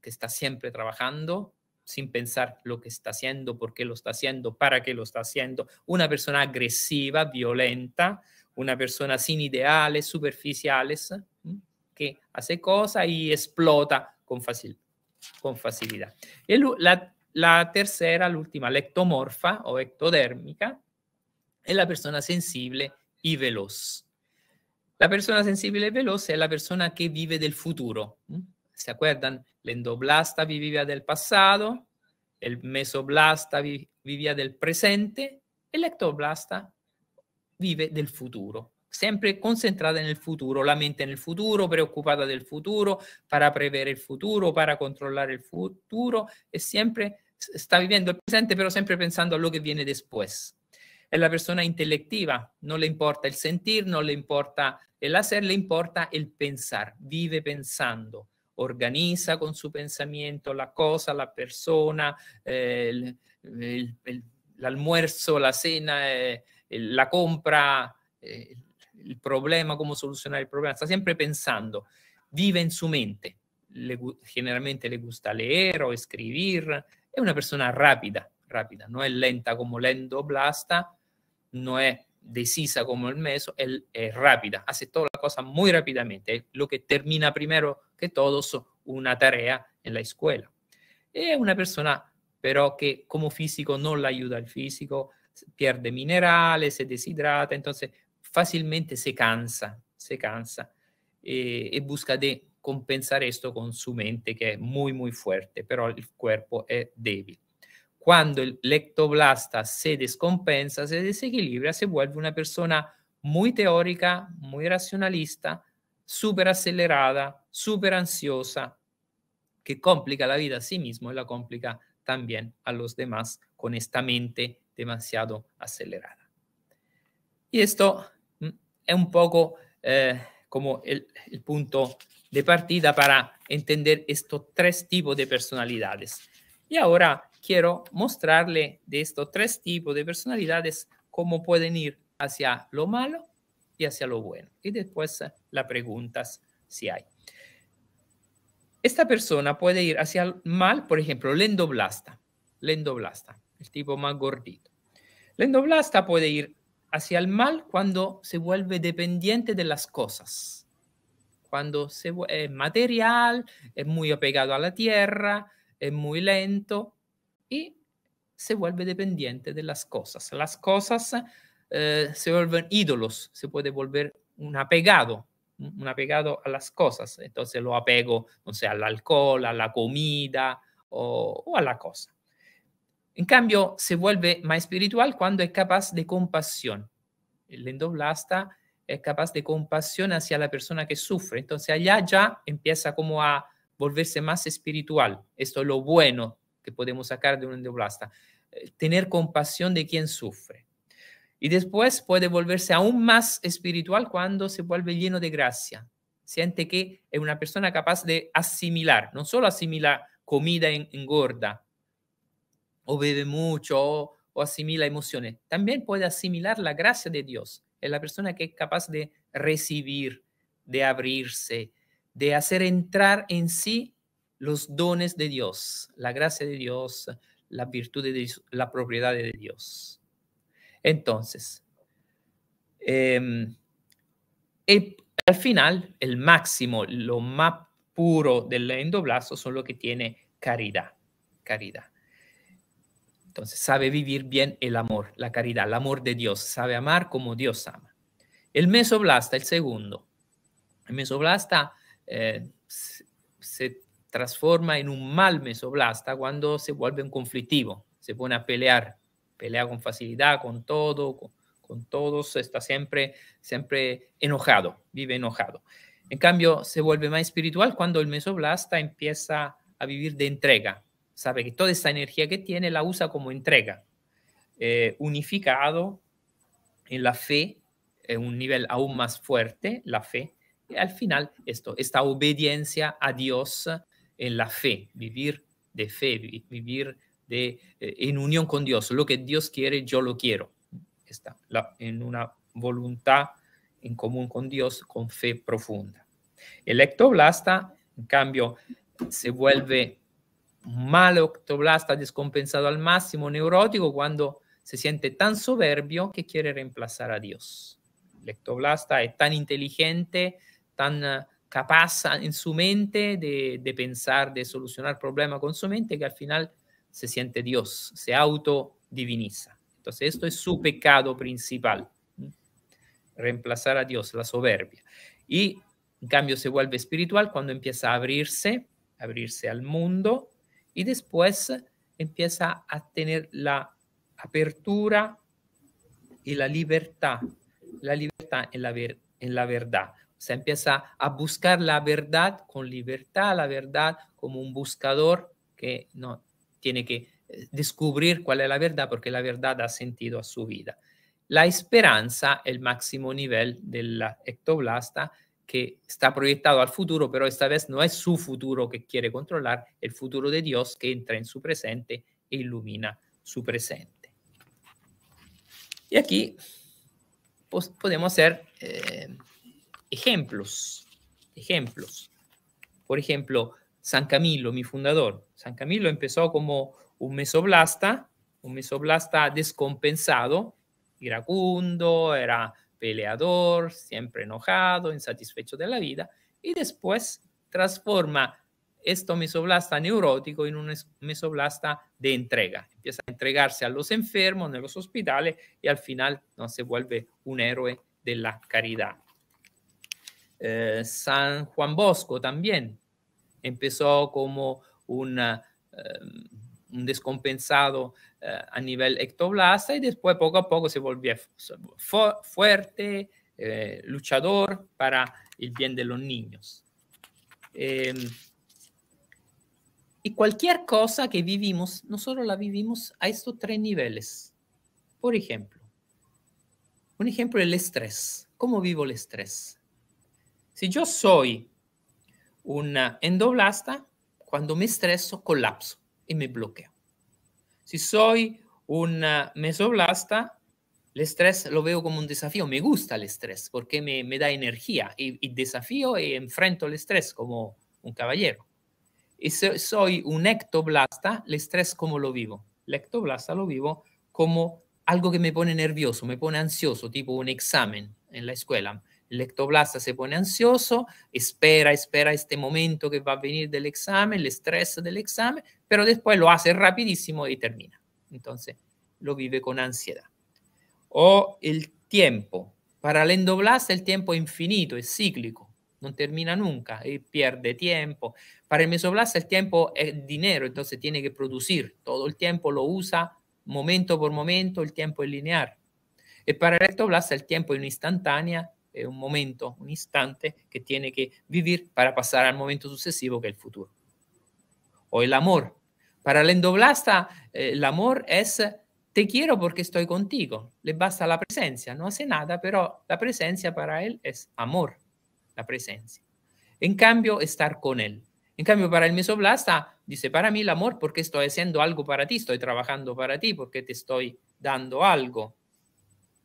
que está siempre trabajando, sin pensar lo que está haciendo, por qué lo está haciendo, para qué lo está haciendo. Una persona agresiva, violenta, una persona sin ideales, superficiales, que hace cosas y explota con, facil, con facilidad. Y la, la tercera, la última, la ectomorfa o ectodérmica, e la persona sensibile y veloz. La persona sensibile e veloce è la persona che vive del futuro. Mm? ¿Se acuerdan? l'endoblasta endoblasta del passato, il mesoblasta vivía del presente e l'ectoblasta vive del futuro. Sempre concentrata nel futuro, la mente nel futuro, preoccupata del futuro, para prevedere il futuro, para controllare il futuro e sempre sta vivendo il presente però sempre pensando a quello che viene después è la persona intelettiva, non le importa il sentir, non le importa el hacer, le importa il pensar, vive pensando, organizza con su pensamiento la cosa, la persona, eh, el, almuerzo, la cena, eh, la compra, eh, il problema, come solucionare il problema, sta sempre pensando, vive in su mente, le, generalmente le gusta leer o escribir, è una persona rapida, rápida, non è lenta come Lendo Blasta, no es decisa como el meso, es rápida, hace todas las cosas muy rápidamente, lo que termina primero que todos una tarea en la escuela. Es una persona, pero que como físico no la ayuda al físico, pierde minerales, se deshidrata, entonces fácilmente se cansa, se cansa y eh, busca de compensar esto con su mente que es muy, muy fuerte, pero el cuerpo es débil. Cuando el lectoblasta se descompensa, se desequilibra, se vuelve una persona muy teórica, muy racionalista, súper acelerada, súper ansiosa, que complica la vida a sí mismo y la complica también a los demás con esta mente demasiado acelerada. Y esto mm, es un poco eh, como el punto de partida para entender estos tres tipos de personalidades. Y ahora quiero mostrarle de estos tres tipos de personalidades cómo pueden ir hacia lo malo y hacia lo bueno. Y después eh, las preguntas si hay. Esta persona puede ir hacia el mal, por ejemplo, el endoblasta. el tipo más gordito. endoblasta puede ir hacia el mal cuando se vuelve dependiente de las cosas. Cuando se, es material, es muy apegado a la tierra, es muy lento y se vuelve dependiente de las cosas. Las cosas eh, se vuelven ídolos, se puede volver un apegado, un apegado a las cosas. Entonces lo apego, no sé, al alcohol, a la comida o, o a la cosa. En cambio, se vuelve más espiritual cuando es capaz de compasión. El endoblasta es capaz de compasión hacia la persona que sufre. Entonces allá ya empieza como a volverse más espiritual. Esto es lo bueno que podemos sacar de un endoblasta. Eh, tener compasión de quien sufre. Y después puede volverse aún más espiritual cuando se vuelve lleno de gracia. Siente que es una persona capaz de asimilar, no solo asimila comida engorda, o bebe mucho, o asimila emociones. También puede asimilar la gracia de Dios. Es la persona que es capaz de recibir, de abrirse, de hacer entrar en sí los dones de Dios, la gracia de Dios, la virtud de Dios, la propiedad de Dios. Entonces, em, al final, el máximo, lo más puro del endoblazo son lo que tiene caridad, caridad. Entonces, sabe vivir bien el amor, la caridad, el amor de Dios, sabe amar como Dios ama. El mesoblasto, el segundo. El mesoblasto eh, se transforma en un mal mesoblasta cuando se vuelve un conflictivo, se pone a pelear, pelea con facilidad, con todo, con, todos, está siempre, siempre enojado, vive enojado. En cambio, se vuelve más espiritual cuando el mesoblasta empieza a vivir de entrega, sabe que toda esa energía que tiene la usa como entrega, eh, unificado en la fe, en un nivel aún más fuerte, la fe, al final, esto, esta obediencia a Dios en la fe, vivir de fe, vivir de, eh, en unión con Dios. Lo que Dios quiere, yo lo quiero. Está en una voluntad en común con Dios, con fe profunda. El ectoblasta, en cambio, se vuelve mal octoblasta descompensado al máximo, neurótico, cuando se siente tan soberbio que quiere reemplazar a Dios. El ectoblasta es tan inteligente tan eh, capaz en su mente de, pensar, de solucionar problemas con su mente, que al final se siente Dios, se autodiviniza. Entonces, esto es su pecado principal, reemplazar a Dios, la soberbia. Y en cambio se vuelve espiritual cuando empieza a abrirse, abrirse al mundo y después empieza a tener la apertura y la libertad, la libertad en la verdad se empieza a buscar la verdad con libertad, la verdad como un buscador que no tiene que eh, descubrir cuál es la verdad porque la verdad da sentido a su vida. La esperanza es el máximo nivel de la ectoblasta que está proyectado al futuro, pero esta vez no es su futuro que quiere controlar, el futuro de Dios que entra en su presente e ilumina su presente. Y aquí pues, podemos hacer eh, ejemplos, ejemplos. Por ejemplo, San Camilo, mi fundador. San Camilo empezó como un mesoblasta, un mesoblasta descompensado, iracundo, era peleador, siempre enojado, insatisfecho de la vida, y después transforma esto mesoblasta neurótico en un mesoblasta de entrega. Empieza a entregarse a los enfermos, en los hospitales, y al final no se vuelve un héroe de la caridad. Eh, San Juan Bosco también empezó como eh, un descompensado eh, a nivel ectoblasta y después poco a poco se volvió fuerte, luchador para el bien de los niños. Em, y cualquier cosa que vivimos, nosotros la vivimos a estos tres niveles. Por ejemplo, un ejemplo el estrés. ¿Cómo vivo el estrés? Si yo soy un endoblasta, cuando me estreso, colapso y me bloqueo. Si soy un mesoblasta, el estrés lo veo como un desafío. Me gusta el estrés porque me, da energía y, desafío y enfrento el estrés como un caballero. Y si soy un ectoblasta, el estrés como lo vivo. El ectoblasta lo vivo como algo que me pone nervioso, me pone ansioso, tipo un examen en la escuela. El ectoblasta se pone ansioso, espera, espera este momento que va a venir del examen, el estrés del examen, pero después lo hace rapidísimo y termina. Entonces, lo vive con ansiedad. O el tiempo. Para el endoblasta el tiempo es infinito, es cíclico, no termina nunca y pierde tiempo. Para el mesoblasta el tiempo es dinero, entonces tiene que producir. Todo el tiempo lo usa momento por momento, el tiempo es lineal. Y eh, para el ectoblasta el tiempo es una instantánea eh, un momento, un instante que tiene que vivir para pasar al momento sucesivo que es el futuro. O el amor. Para el endoblasta, eh, el amor es te quiero porque estoy contigo. Le basta la presencia, no hace nada, pero la presencia para él es amor, la presencia. En cambio, estar con él. En cambio, para el mesoblasta, dice, para mí el amor porque estoy haciendo algo para ti, estoy trabajando para ti, porque te estoy dando algo.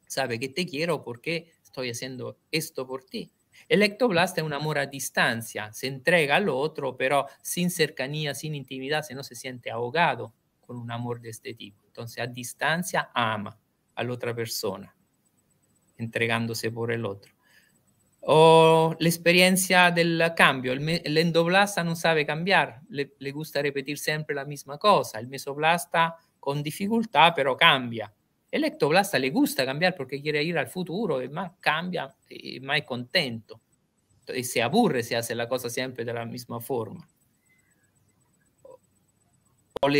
Sabe que te quiero porque estoy haciendo esto por ti. El ectoblasta es un amor a distancia, se entrega al otro, pero sin cercanía, sin intimidad, se no se siente ahogado con un amor de este tipo. Entonces, a distancia ama a la otra persona, entregándose por el otro. O la experiencia del cambio, el, el endoblasta no sabe cambiar, le, le gusta repetir siempre la misma cosa, el mesoblasta con dificultad, pero cambia el ectoblasta le gusta cambiar porque quiere ir al futuro, y más cambia y más contento. Y se aburre si hace la cosa siempre de la misma forma. O la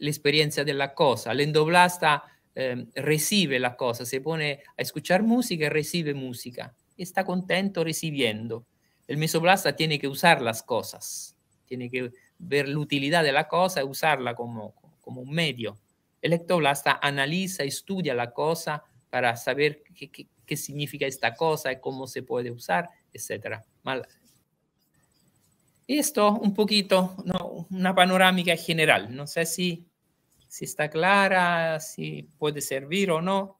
experiencia de la cosa. El endoblasta eh, recibe la cosa, se pone a escuchar música y recibe música. Y Está contento recibiendo. El mesoblasta tiene que usar las cosas, tiene que ver la utilidad de la cosa y usarla como, como un medio electoblasta analiza, estudia la cosa para saber qué, significa esta cosa y cómo se puede usar, etc. Esto un poquito, una panorámica general. No sé si, si está clara, si puede servir o no.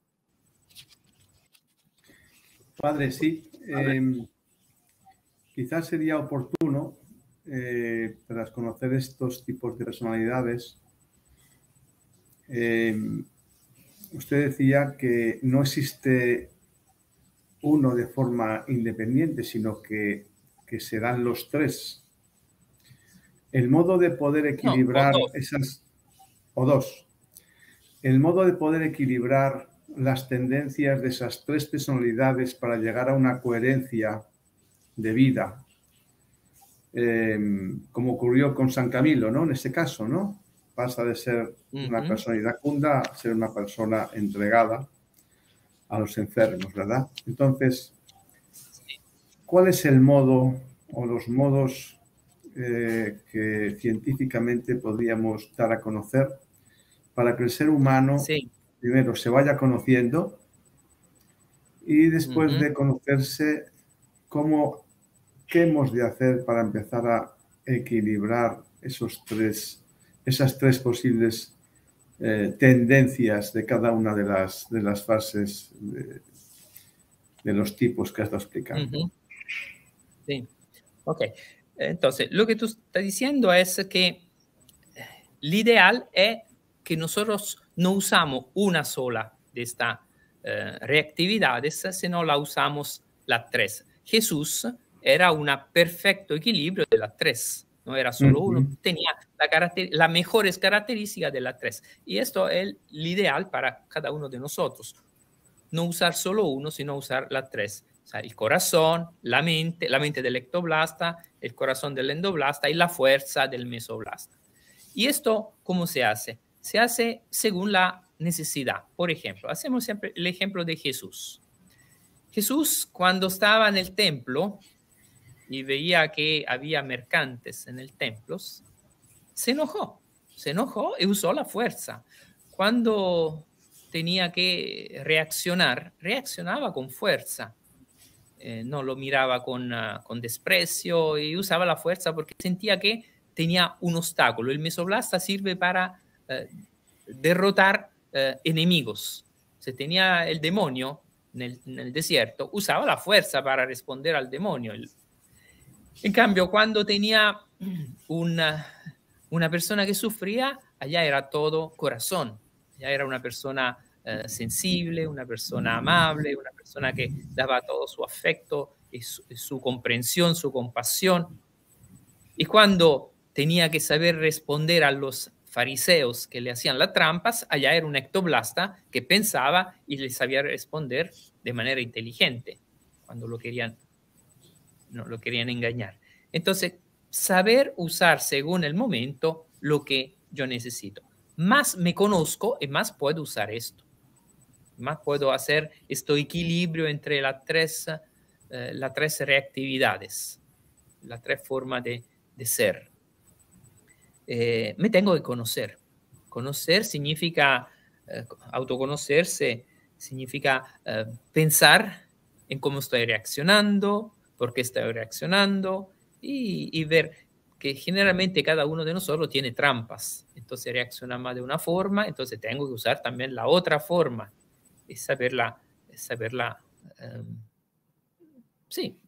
Padre, sí. Em, quizás sería oportuno, eh, tras conocer estos tipos de personalidades, eh, usted decía que no existe uno de forma independiente, sino que, que se dan los tres. El modo de poder equilibrar esas... O dos. El modo de poder equilibrar las tendencias de esas tres personalidades para llegar a una coherencia de vida, eh, como ocurrió con San Camilo, ¿no? En ese caso, ¿no? pasa de ser una persona iracunda a ser una persona entregada a los enfermos, ¿verdad? Entonces, ¿cuál es el modo o los modos eh, que científicamente podríamos dar a conocer para que el ser humano primero se vaya conociendo y después de conocerse, cómo, qué hemos de hacer para empezar a equilibrar esos tres esas tres posibles eh, tendencias de cada una de las, de las fases de, los tipos que has estado explicando. Sí, ok. Entonces, lo que tú estás diciendo es que el eh, ideal es que nosotros no usamos una sola de estas eh, reactividades, sino la usamos las tres. Jesús era un perfecto equilibrio de las tres. No era solo uno, tenía la las mejores características de las tres. Y esto es el ideal para cada uno de nosotros. No usar solo uno, sino usar las tres. O sea, el corazón, la mente, la mente del ectoblasta, el corazón del endoblasta y la fuerza del mesoblasta. ¿Y esto cómo se hace? Se hace según la necesidad. Por ejemplo, hacemos siempre el ejemplo de Jesús. Jesús cuando estaba en el templo y veía que había mercantes en el templo, se enojó, se enojó y usó la fuerza. Cuando tenía que reaccionar, reaccionaba con fuerza. Eh, no lo miraba ah, con, desprecio y usaba la fuerza porque sentía que tenía un obstáculo. El mesoblasta sirve para eh, derrotar eh, enemigos. Se tenía el demonio en el, en el, desierto, usaba la fuerza para responder al demonio. El en cambio, cuando tenía una, persona que sufría, allá era todo corazón, allá era una persona eh, sensible, una persona amable, una persona que daba todo su afecto, su, comprensión, su compasión. Y cuando tenía que saber responder a los fariseos que le hacían las trampas, allá era un ectoblasta que pensaba y le sabía responder de manera inteligente cuando lo querían no lo querían engañar. Entonces, saber usar según el momento lo que yo necesito. Más me conozco y eh, más puedo usar esto. Más puedo hacer este equilibrio entre las tres, eh, tres reactividades, las tres formas de, ser. Eh, me tengo que conocer. Conocer significa, autoconocerse significa pensar en cómo estoy reaccionando, por qué estoy reaccionando y, ver que generalmente cada uno de nosotros tiene trampas. Entonces reacciona más de una forma, entonces tengo que usar también la otra forma y saberla, saberla, em, sí,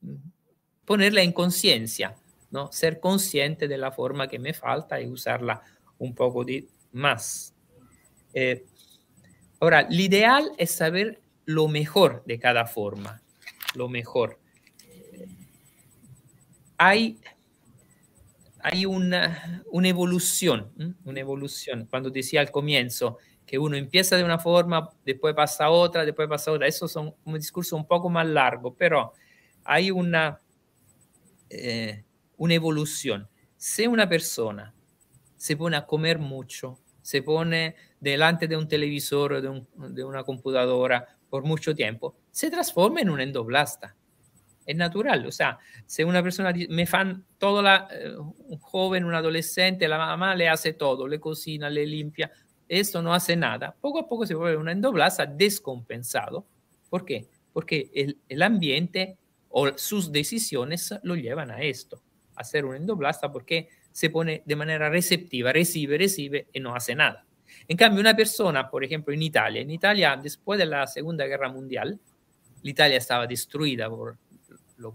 ponerla en conciencia, ¿no? Ser consciente de la forma que me falta y usarla un poco de más. Eh, ahora, lo ideal es saber lo mejor de cada forma, lo mejor hay, hay una, evolución, una evolución. Cuando decía al comienzo que uno empieza de una forma, después pasa a otra, después pasa a otra, eso es un, discurso un poco más largo, pero hay una, eh, una evolución. Si una persona se pone a comer mucho, se pone delante de un televisor, de, de una computadora por mucho tiempo, se transforma en un endoblasta es natural. O sea, si una persona me fan, todo la, eh, un joven, un adolescente, la mamá le hace todo, le cocina, le limpia, esto no hace nada. Poco a poco se vuelve una endoblasta descompensado. ¿Por qué? Porque el, el ambiente o sus decisiones lo llevan a esto, a ser un endoblasta, porque se pone de manera receptiva, recibe, recibe y no hace nada. En cambio, una persona, por ejemplo, en Italia, en Italia, después de la Segunda Guerra Mundial, la Italia estaba destruida por los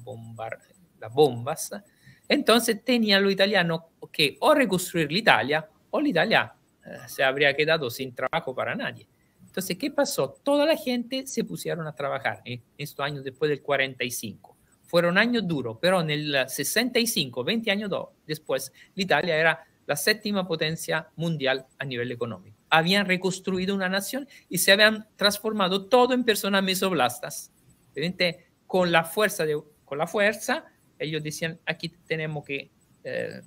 las bombas, entonces tenían lo italiano que o reconstruir la Italia o la Italia eh, se habría quedado sin trabajo para nadie. Entonces, ¿qué pasó? Toda la gente se pusieron a trabajar en estos años después del 45. Fueron años duros, pero en el 65, 20 años después, la Italia era la séptima potencia mundial a nivel económico. Habían reconstruido una nación y se habían transformado todo en personas mesoblastas. evidentemente con la fuerza, con la fuerza ellos decían, aquí tenemos que eh,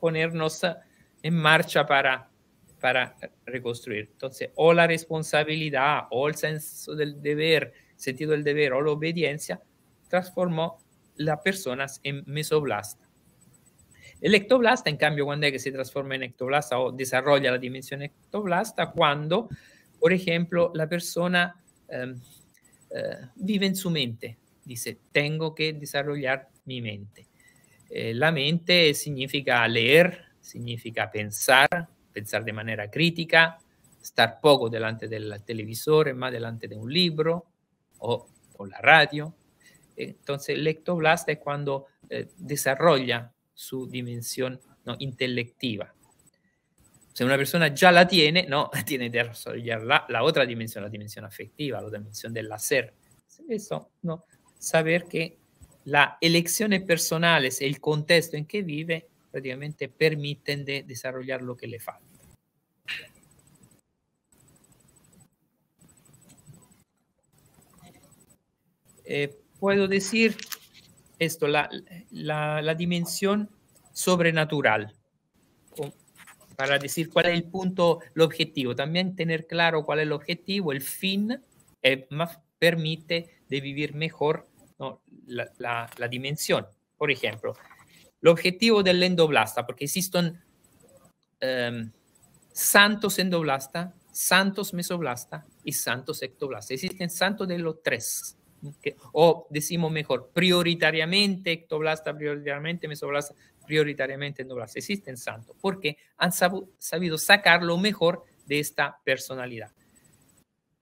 ponernos en marcha para, para reconstruir. Entonces, o la responsabilidad, o el senso del deber, sentido del deber, o la obediencia, transformó las personas en mesoblasta. El ectoblasta, en cambio, cuando es que se transforma en ectoblasta o desarrolla la dimensión ectoblasta, cuando, por ejemplo, la persona em, eh, vive en su mente. Dice, tengo que desarrollar mi mente. Eh, la mente significa leer, significa pensar, pensar de manera crítica, estar poco delante del televisor, más delante de un libro o, la radio. Entonces, el ectoblast es cuando eh, desarrolla su dimensión no, intelectiva. Si una persona ya la tiene, no, [laughs] tiene que desarrollar la, otra dimensión, la dimensión afectiva, la dimensión del hacer. Saber que elección personal personales, el contexto en que vive, prácticamente permiten desarrollar lo que le falta. Eh, puedo decir esto, la, la dimensión sobrenatural para decir cuál es el punto, el objetivo. También tener claro cuál es el objetivo, el fin, eh, más permite de vivir mejor la, dimensión. Por ejemplo, el objetivo del endoblasta, porque existen em, santos endoblasta, santos mesoblasta y santos ectoblasta. Existen santos de los tres. o decimos mejor, prioritariamente ectoblasta, prioritariamente mesoblasta, prioritariamente en doblas existen santos, porque han sabido sacar lo mejor de esta personalidad.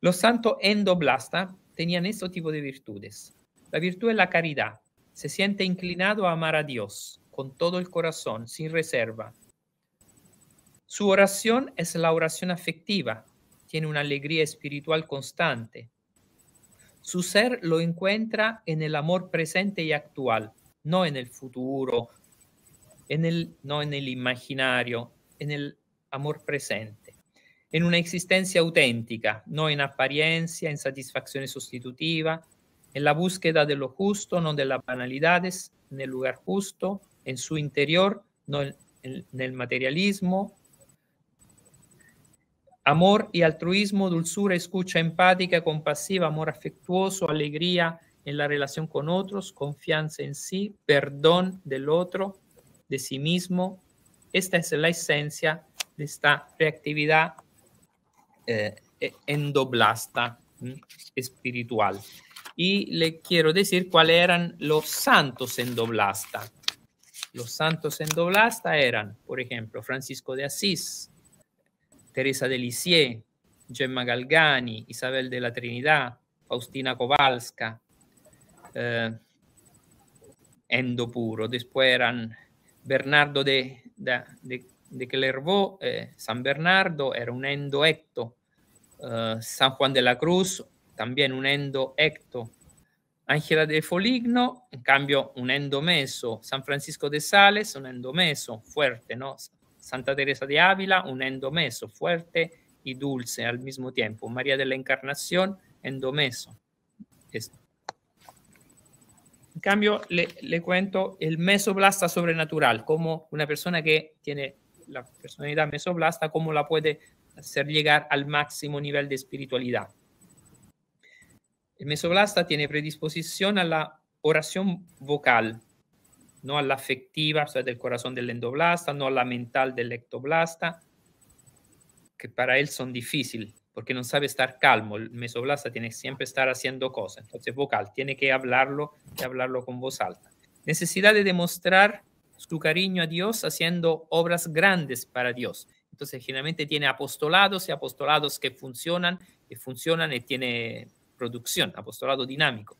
Los santos en endoblasta tenían este tipo de virtudes. La virtud es la caridad. Se siente inclinado a amar a Dios con todo el corazón, sin reserva. Su oración es la oración afectiva. Tiene una alegría espiritual constante. Su ser lo encuentra en el amor presente y actual, no en el futuro en el, no en el imaginario, en el amor presente, en una existencia auténtica, no en apariencia, en satisfacción sustitutiva, en la búsqueda de lo justo, no de las banalidades, en el lugar justo, en su interior, no en, en el materialismo. Amor y altruismo, dulzura, escucha empática, compasiva, amor afectuoso, alegría en la relación con otros, confianza en sí, perdón del otro, de sí mismo. Esta es la esencia de esta reactividad eh, e, endoblasta espiritual. Y le quiero decir cuáles eran los santos endoblasta. Los santos endoblasta eran, por ejemplo, Francisco de Asís, Teresa de Lisieux, Gemma Galgani, Isabel de la Trinidad, Faustina Kowalska, endopuro eh, Endo Puro. Después eran Bernardo de, de, eh, San Bernardo, era un endo ecto. Eh, San Juan de la Cruz, también un endo ecto. Ángela de Foligno, en cambio, un endomeso. San Francisco de Sales, un endomeso, fuerte, ¿no? Santa Teresa de Ávila, un endomeso, fuerte y dulce al mismo tiempo. María de la Encarnación, endomeso. Es en cambio, le, cuento el mesoblasta sobrenatural, como una persona que tiene la personalidad mesoblasta, cómo la puede hacer llegar al máximo nivel de espiritualidad. El mesoblasta tiene predisposición a la oración vocal, no a la afectiva, o sea, del corazón del endoblasta, no a la mental del ectoblasta, que para él son difíciles porque no sabe estar calmo. El mesoblasta tiene que siempre estar haciendo cosas. Entonces, vocal, tiene que hablarlo y hablarlo con voz alta. Necesidad de demostrar su cariño a Dios haciendo obras grandes para Dios. Entonces, generalmente tiene apostolados y apostolados que funcionan, y funcionan y tiene producción, apostolado dinámico.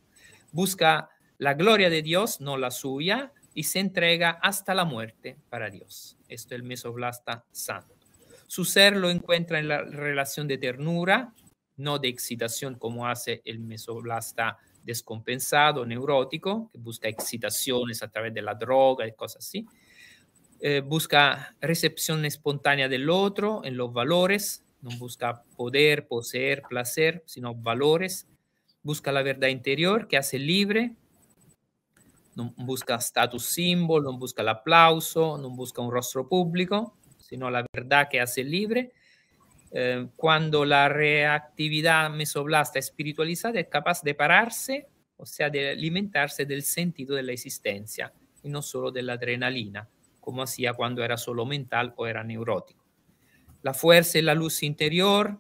Busca la gloria de Dios, no la suya, y se entrega hasta la muerte para Dios. Esto es el mesoblasta santo. Su ser lo encuentra en la relación de ternura, no de excitación como hace el mesoblasta descompensado, neurótico, que busca excitaciones a través de la droga y cosas así. Eh, busca recepción espontánea del otro en los valores, no busca poder, poseer, placer, sino valores. Busca la verdad interior que hace libre, no busca status símbolo, no busca el aplauso, no busca un rostro público, sino la verdad que hace libre. Eh, cuando la reactividad mesoblasta espiritualizada es capaz de pararse, o sea, de alimentarse del sentido de la existencia y no solo de la adrenalina, como hacía cuando era solo mental o era neurótico. La fuerza y la luz interior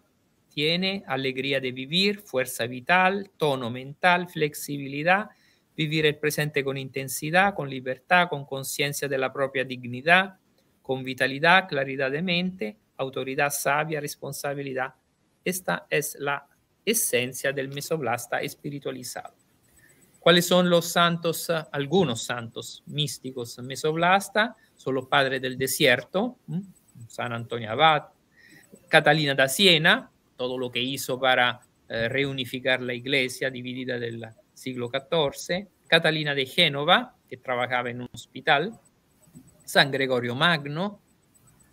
tiene alegría de vivir, fuerza vital, tono mental, flexibilidad, vivir el presente con intensidad, con libertad, con conciencia de la propia dignidad, con vitalidad, claridad de mente, autoridad sabia, responsabilidad. Esta es la esencia del mesoblasta espiritualizado. ¿Cuáles son los santos, eh, algunos santos místicos mesoblasta? Son los padres del Desierto, San Antonio Abad, Catalina da Siena, todo lo que hizo para eh, reunificar la iglesia dividida del siglo XIV, Catalina de Génova, que trabajaba en un hospital, San Gregorio Magno,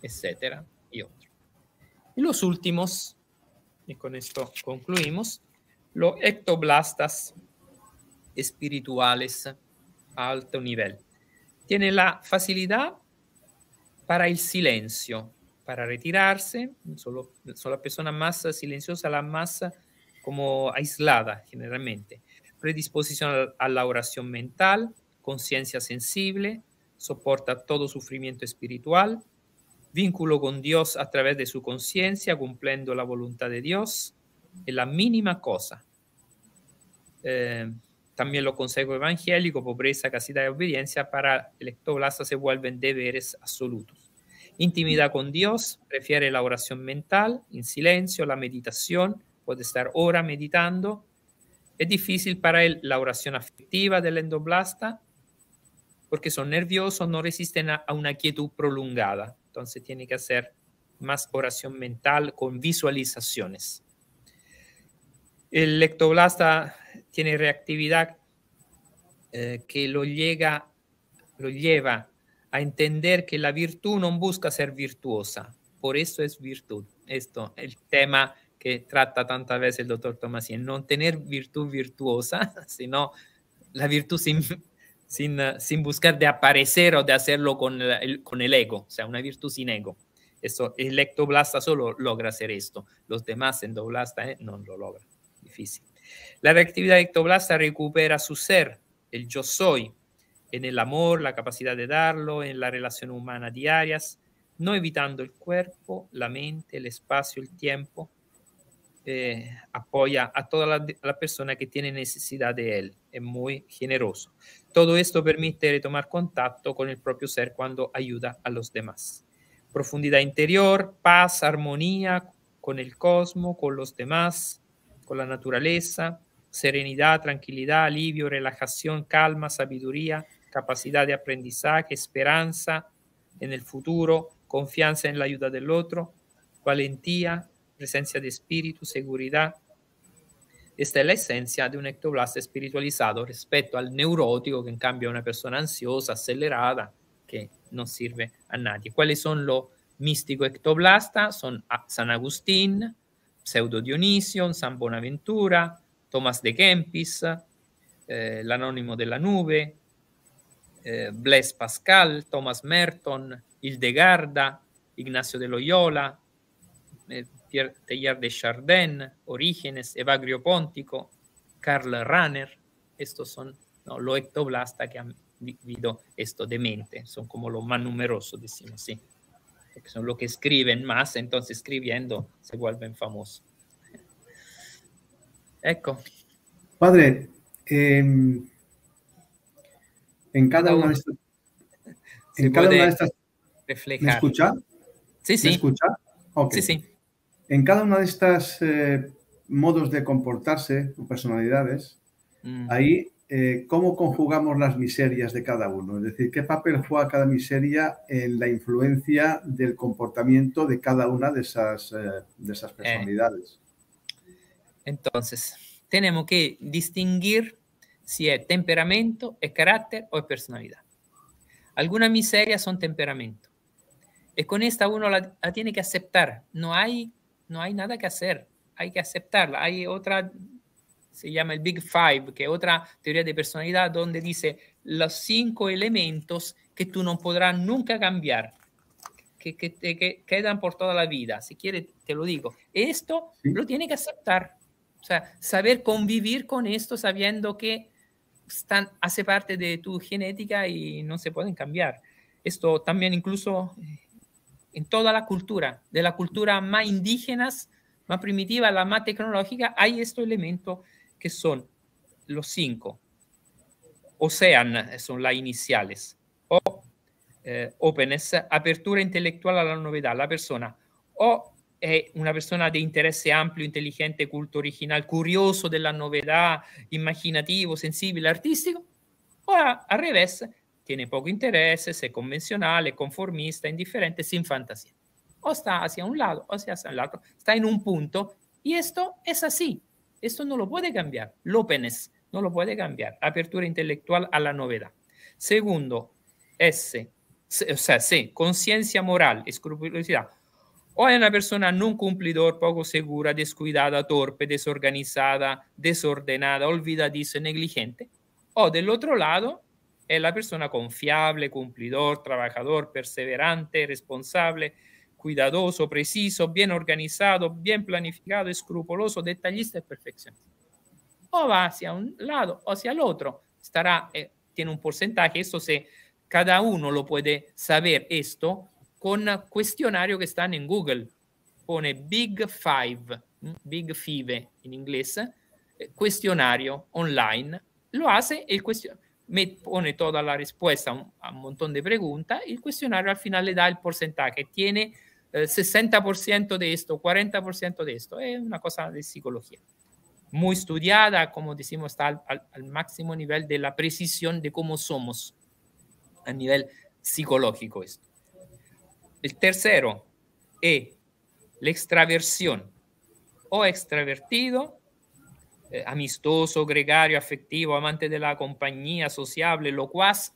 etcétera, y otros. Y los últimos, y con esto concluimos, los ectoblastas espirituales a alto nivel. tiene la facilidad para el silencio, para retirarse, solo, son la persona más silenciosa, la más como aislada generalmente. Predisposición a la oración mental, conciencia sensible, soporta todo sufrimiento espiritual, vínculo con Dios a través de su conciencia, cumpliendo la voluntad de Dios, en la mínima cosa. Eh, también lo consejos evangélico pobreza, castidad y obediencia para el ectoblasta se vuelven deberes absolutos. Intimidad con Dios, prefiere la oración mental, en silencio, la meditación, puede estar hora meditando. Es difícil para él la oración afectiva del endoblasta, porque son nerviosos, no resisten a, una quietud prolongada. Entonces tiene que hacer más oración mental con visualizaciones. El lectoblasta tiene reactividad eh, que lo, llega, lo lleva a entender que la virtud no busca ser virtuosa, por eso es virtud. Esto, el tema que trata tantas veces el doctor Tomasi: no tener virtud virtuosa, [laughs] sino la virtud sin eh, sin, buscar de aparecer o de hacerlo con el, ego, o sea, una virtud sin ego. Eso, el ectoblasta solo logra hacer esto, los demás endoblasta eh, no lo logran, difícil. La reactividad ectoblasta recupera su ser, el yo soy, en el amor, la capacidad de darlo, en la relación humana diarias, no evitando el cuerpo, la mente, el espacio, el tiempo, eh, apoya a toda la persona que tiene necesidad de él. Es muy generoso. Todo esto permite retomar contacto con el propio ser cuando ayuda a los demás. Profundidad interior, paz, armonía con el cosmos, con los demás, con la naturaleza, serenidad, tranquilidad, alivio, relajación, calma, sabiduría, capacidad de aprendizaje, esperanza en el futuro, confianza en la ayuda del otro, valentía, presenza di spirito, sicurezza. Questa è l'essenza di un ectoblasta espiritualizado rispetto al neurotico che in cambio è una persona ansiosa, accelerata, che non serve a nadie. Quali sono lo mistico ectoblastas? Sono San Agustín, Pseudo Dionisio, San Bonaventura, Thomas de Kempis, eh, l'anonimo della nube, eh, Blaise Pascal, Thomas Merton, Hildegarda, Ignazio de Loyola, eh, Teilhard de Chardin, Orígenes, Evagrio Póntico, Karl Rahner, estos son no, los ectoblastas que han vivido esto de mente, son como los más numerosos, decimos sí, son los que escriben más, entonces escribiendo se vuelven famosos. Ecco. Padre, em, en cada una de estas... En cada una de estas ¿Me escucha? Sí, sí. ¿Me escucha? Sí, sí. En cada una de estas eh, modos de comportarse o personalidades, mm. ahí eh, cómo conjugamos las miserias de cada uno, es decir, qué papel juega cada miseria en la influencia del comportamiento de cada una de esas, eh, de esas personalidades. Entonces, tenemos que distinguir si es temperamento, es carácter o es personalidad. Algunas miserias son temperamento. Y con esta uno la tiene que aceptar. No hay no hay nada que hacer, hay que aceptarla. Hay otra, se llama el Big Five, que es otra teoría de personalidad donde dice los cinco elementos que tú no podrás nunca cambiar, que, que, quedan por toda la vida. Si quieres, te lo digo. Esto lo tiene que aceptar. O sea, saber convivir con esto sabiendo que están, hace parte de tu genética y no se pueden cambiar. Esto también incluso eh, en toda la cultura, de la cultura más indígenas, más primitiva, la más tecnológica, hay estos elementos que son los cinco. OSEAN son las iniciales. O, eh, openness, apertura intelectual a la novedad, la persona. O es eh, una persona de interés amplio, inteligente, culto original, curioso de la novedad, imaginativo, sensible, artístico. O al revés, tiene poco interés, es convencional, es conformista, indiferente, sin fantasía. O está hacia un lado, o hacia el otro, está en un punto y esto es así. Esto no lo puede cambiar. López no lo puede cambiar. Apertura intelectual a la novedad. Segundo, S, o sea, C, conciencia moral, escrupulosidad. O hay una persona no cumplidor, poco segura, descuidada, torpe, desorganizada, desordenada, olvidadiza, negligente. O del otro lado, es la persona confiable, cumplidor, trabajador, perseverante, responsable, cuidadoso, preciso, bien organizado, bien planificado, escrupuloso, detallista y perfeccionista. O va hacia un lado o hacia el otro. Estará, eh, tiene un porcentaje, esto se, cada uno lo puede saber esto con cuestionario que están en Google. Pone Big Five, Big Five en inglés, eh, cuestionario online. Lo hace el cuestionario me pone toda la respuesta a un, montón de preguntas y el cuestionario al final le da el porcentaje. Tiene 60% eh, de esto, 40% de esto. Es una cosa de psicología. Muy estudiada, como decimos, está al, máximo nivel de la precisión de cómo somos a nivel psicológico. El tercero es la extraversión o extravertido eh, amistoso, gregario, afectivo, amante de la compañía, sociable, locuaz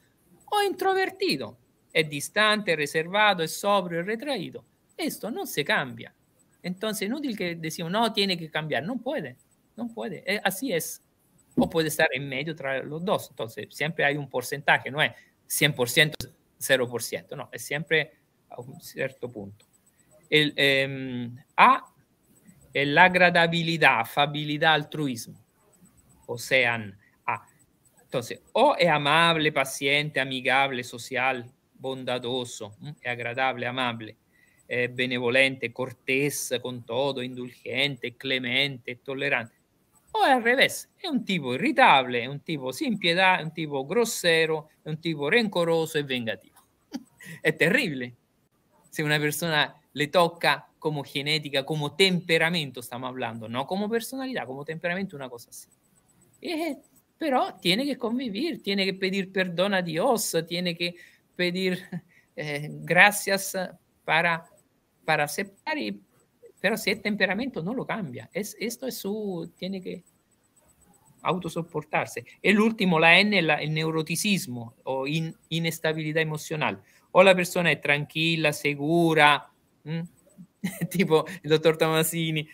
o introvertido. Es distante, reservado, es sobrio, es retraído. Esto no se cambia. Entonces, inútil que decimos, no, tiene que cambiar. No puede, no puede. Eh, así es. O puede estar en medio entre los dos. Entonces, siempre hay un porcentaje, no es 100%, 0%, no, es siempre a un cierto punto. El, em, a è la l'agradabilità, affabilità, altruismo. O sean ah. Entonces, o è amabile, paciente, amigabile, sociale, bondadoso, mm, è agradabile, amabile, eh, benevolente, cortese con tutto, indulgente, clemente, tollerante. O è al revés, è un tipo irritabile, è un tipo sin pietà, è un tipo grossero, è un tipo rencoroso e vengativo. [laughs] è terribile se una persona le toca como genética, como temperamento, estamos hablando, no como personalidad, como temperamento, una cosa así. pero tiene que convivir, tiene que pedir perdón a Dios, tiene que pedir eh, gracias para, para aceptar, pero si es temperamento no lo cambia. esto es su, tiene que autosoportarse. El último, la N, el neuroticismo o inestabilidad emocional. O la persona es tranquila, segura, ¿Mm? [laughs] tipo el doctor Tomasini,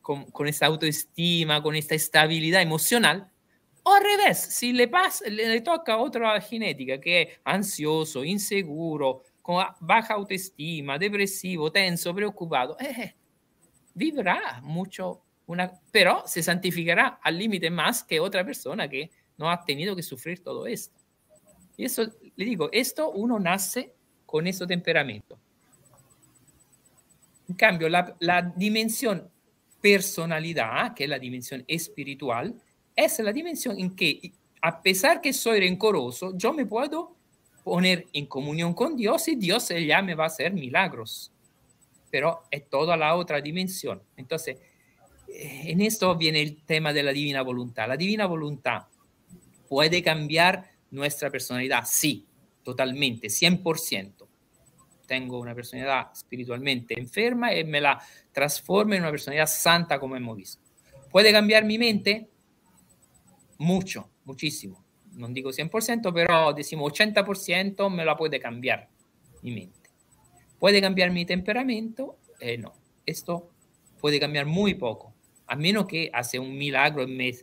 con, esta autoestima, con esta estabilidad emocional. O al revés, si le, pasa, le, toca otra genética que es ansioso, inseguro, con baja autoestima, depresivo, tenso, preocupado, eh, eh, vivirá mucho, una, pero se santificará al límite más que otra persona que no ha tenido que sufrir todo esto. Y eso, le digo, esto uno nace con ese temperamento. En cambio, la, dimensión personalidad, que es la dimensión espiritual, es la dimensión en que, a pesar que soy rencoroso, yo me puedo poner en comunión con Dios y Dios ya me va a hacer milagros. Pero es toda la otra dimensión. Entonces, eh, en esto viene el tema de la divina voluntad. La divina voluntad puede cambiar nuestra personalidad, sí, totalmente, 100% tengo una personalidad espiritualmente enferma y eh, me la transformo en una personalidad santa como hemos visto. ¿Puede cambiar mi mente? Mucho, muchísimo. No digo 100%, pero decimos 80% me la puede cambiar mi mente. ¿Puede cambiar mi temperamento? Eh, no. Esto puede cambiar muy poco, a menos que hace un milagro y me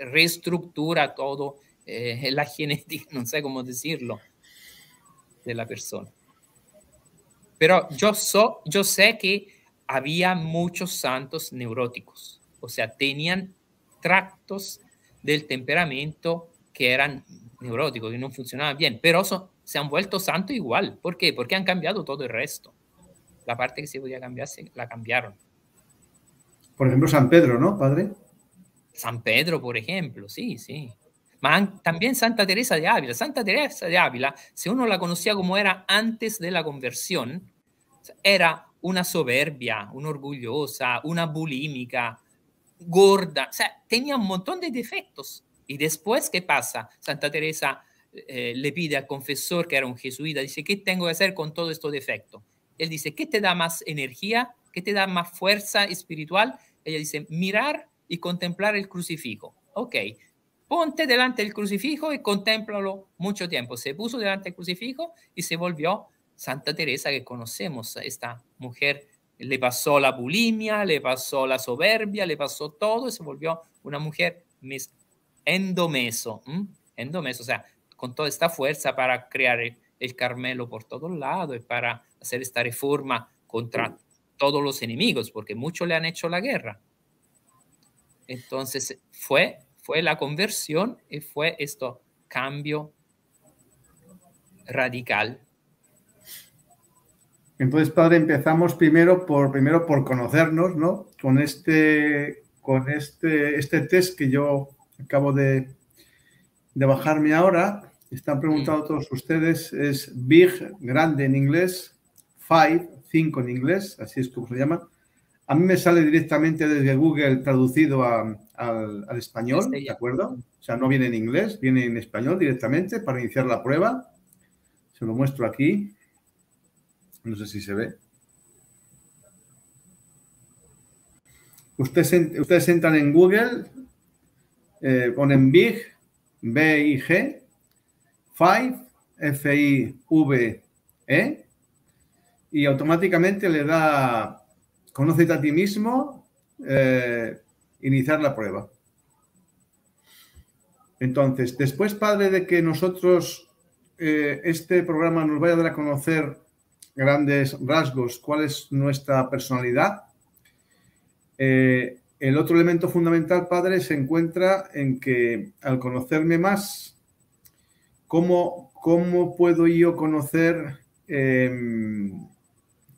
reestructura todo eh, [laughs] la genética, no sé cómo decirlo, de la persona. Pero yo, yo sé que había muchos santos neuróticos, o sea, tenían tractos del temperamento que eran neuróticos, y no funcionaban bien, pero se han vuelto santos igual. ¿Por qué? Porque han cambiado todo el resto. La parte que se podía cambiar, la cambiaron. Por ejemplo, San Pedro, ¿no, padre? San Pedro, por ejemplo, sí, sí también Santa Teresa de Ávila. Santa Teresa de Ávila, si uno la conocía como era antes de la conversión, era una soberbia, una orgullosa, una bulímica, gorda, o sea, tenía un montón de defectos. Y después, ¿qué pasa? Santa Teresa eh, le pide al confesor, que era un jesuita, dice, ¿qué tengo que hacer con todo esto defecto? Él dice, ¿qué te da más energía? ¿Qué te da más fuerza espiritual? Ella dice, mirar y contemplar el crucifijo. Ok, ponte delante del crucifijo y contémplalo mucho tiempo. Se puso delante del crucifijo y se volvió Santa Teresa que conocemos. Esta mujer le pasó la bulimia, le pasó la soberbia, le pasó todo y se volvió una mujer endomeso, endomeso, o sea, con toda esta fuerza para crear el, Carmelo por todos lados y para hacer esta reforma contra todos los enemigos, porque muchos le han hecho la guerra. Entonces fue fue la conversión y eh, fue esto, cambio radical. Entonces, padre, empezamos primero por, primero por conocernos, ¿no? Con este, con este, este test que yo acabo de, de bajarme ahora. Están preguntando todos ustedes, es big, grande en inglés, five, cinco en inglés, así es como se llama a mí me sale directamente desde Google traducido al, español, este ¿de acuerdo? O sea, no viene en inglés, viene en español directamente para iniciar la prueba. Se lo muestro aquí. No sé si se ve. Ustedes, entran en Google, eh, ponen Big, B-I-G, Five, F-I-V-E, y automáticamente le da Conócete a ti mismo, eh, iniciar la prueba. Entonces, después, padre, de que nosotros eh, este programa nos vaya a dar a conocer grandes rasgos, cuál es nuestra personalidad, eh, el otro elemento fundamental, padre, se encuentra en que al conocerme más, ¿cómo, cómo puedo yo conocer em,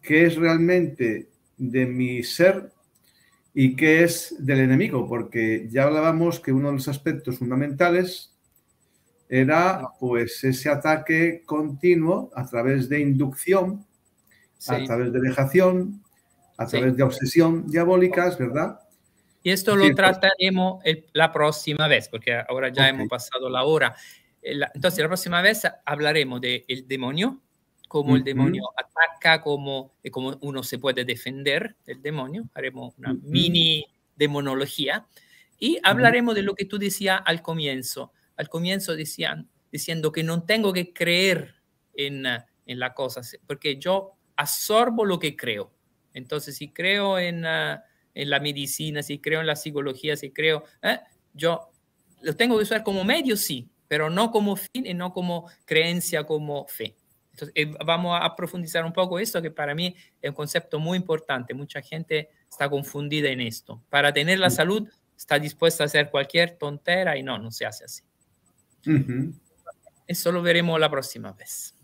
qué es realmente de mi ser y que es del enemigo, porque ya hablábamos que uno de los aspectos fundamentales era pues ese ataque continuo a través de inducción, a través de dejación, a través de obsesión diabólicas, ¿verdad? Y esto lo trataremos la próxima vez, porque ahora ya hemos pasado la hora. Entonces, la próxima vez hablaremos del demonio, cómo el demonio ataca, cómo, eh, cómo, uno se puede defender del demonio. Haremos una mini demonología y hablaremos de lo que tú decías al comienzo. Al comienzo decían, diciendo que no tengo que creer en, eh, en las cosas, porque yo absorbo lo que creo. Entonces, si creo en, eh, en la medicina, si creo en la psicología, si creo, yo lo tengo que usar como medio, sí, pero no como fin y no como creencia, como fe. Entonces, eh, vamos a profundizar un poco esto, que para mí es un concepto muy importante. Mucha gente está confundida en esto. Para tener la salud, está dispuesta a hacer cualquier tontera y no, no se hace así. Eso lo veremos la próxima vez.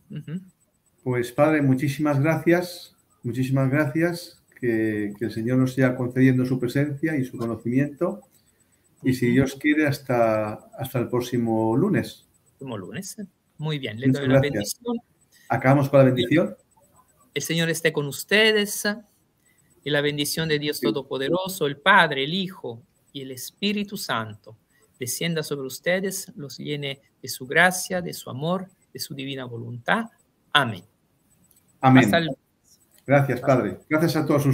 Pues padre, muchísimas gracias, muchísimas gracias, que, el Señor nos siga concediendo su presencia y su conocimiento. Y si Dios quiere, hasta, hasta el próximo lunes. El lunes. Muy bien, le doy la bendición. Acabamos con la bendición. El Señor esté con ustedes ah, y la bendición de Dios Todopoderoso, el Padre, el Hijo y el Espíritu Santo, descienda sobre ustedes, los llene de su gracia, de su amor, de su divina voluntad. Amén. Amén. Gracias, Padre. Gracias a todos ustedes.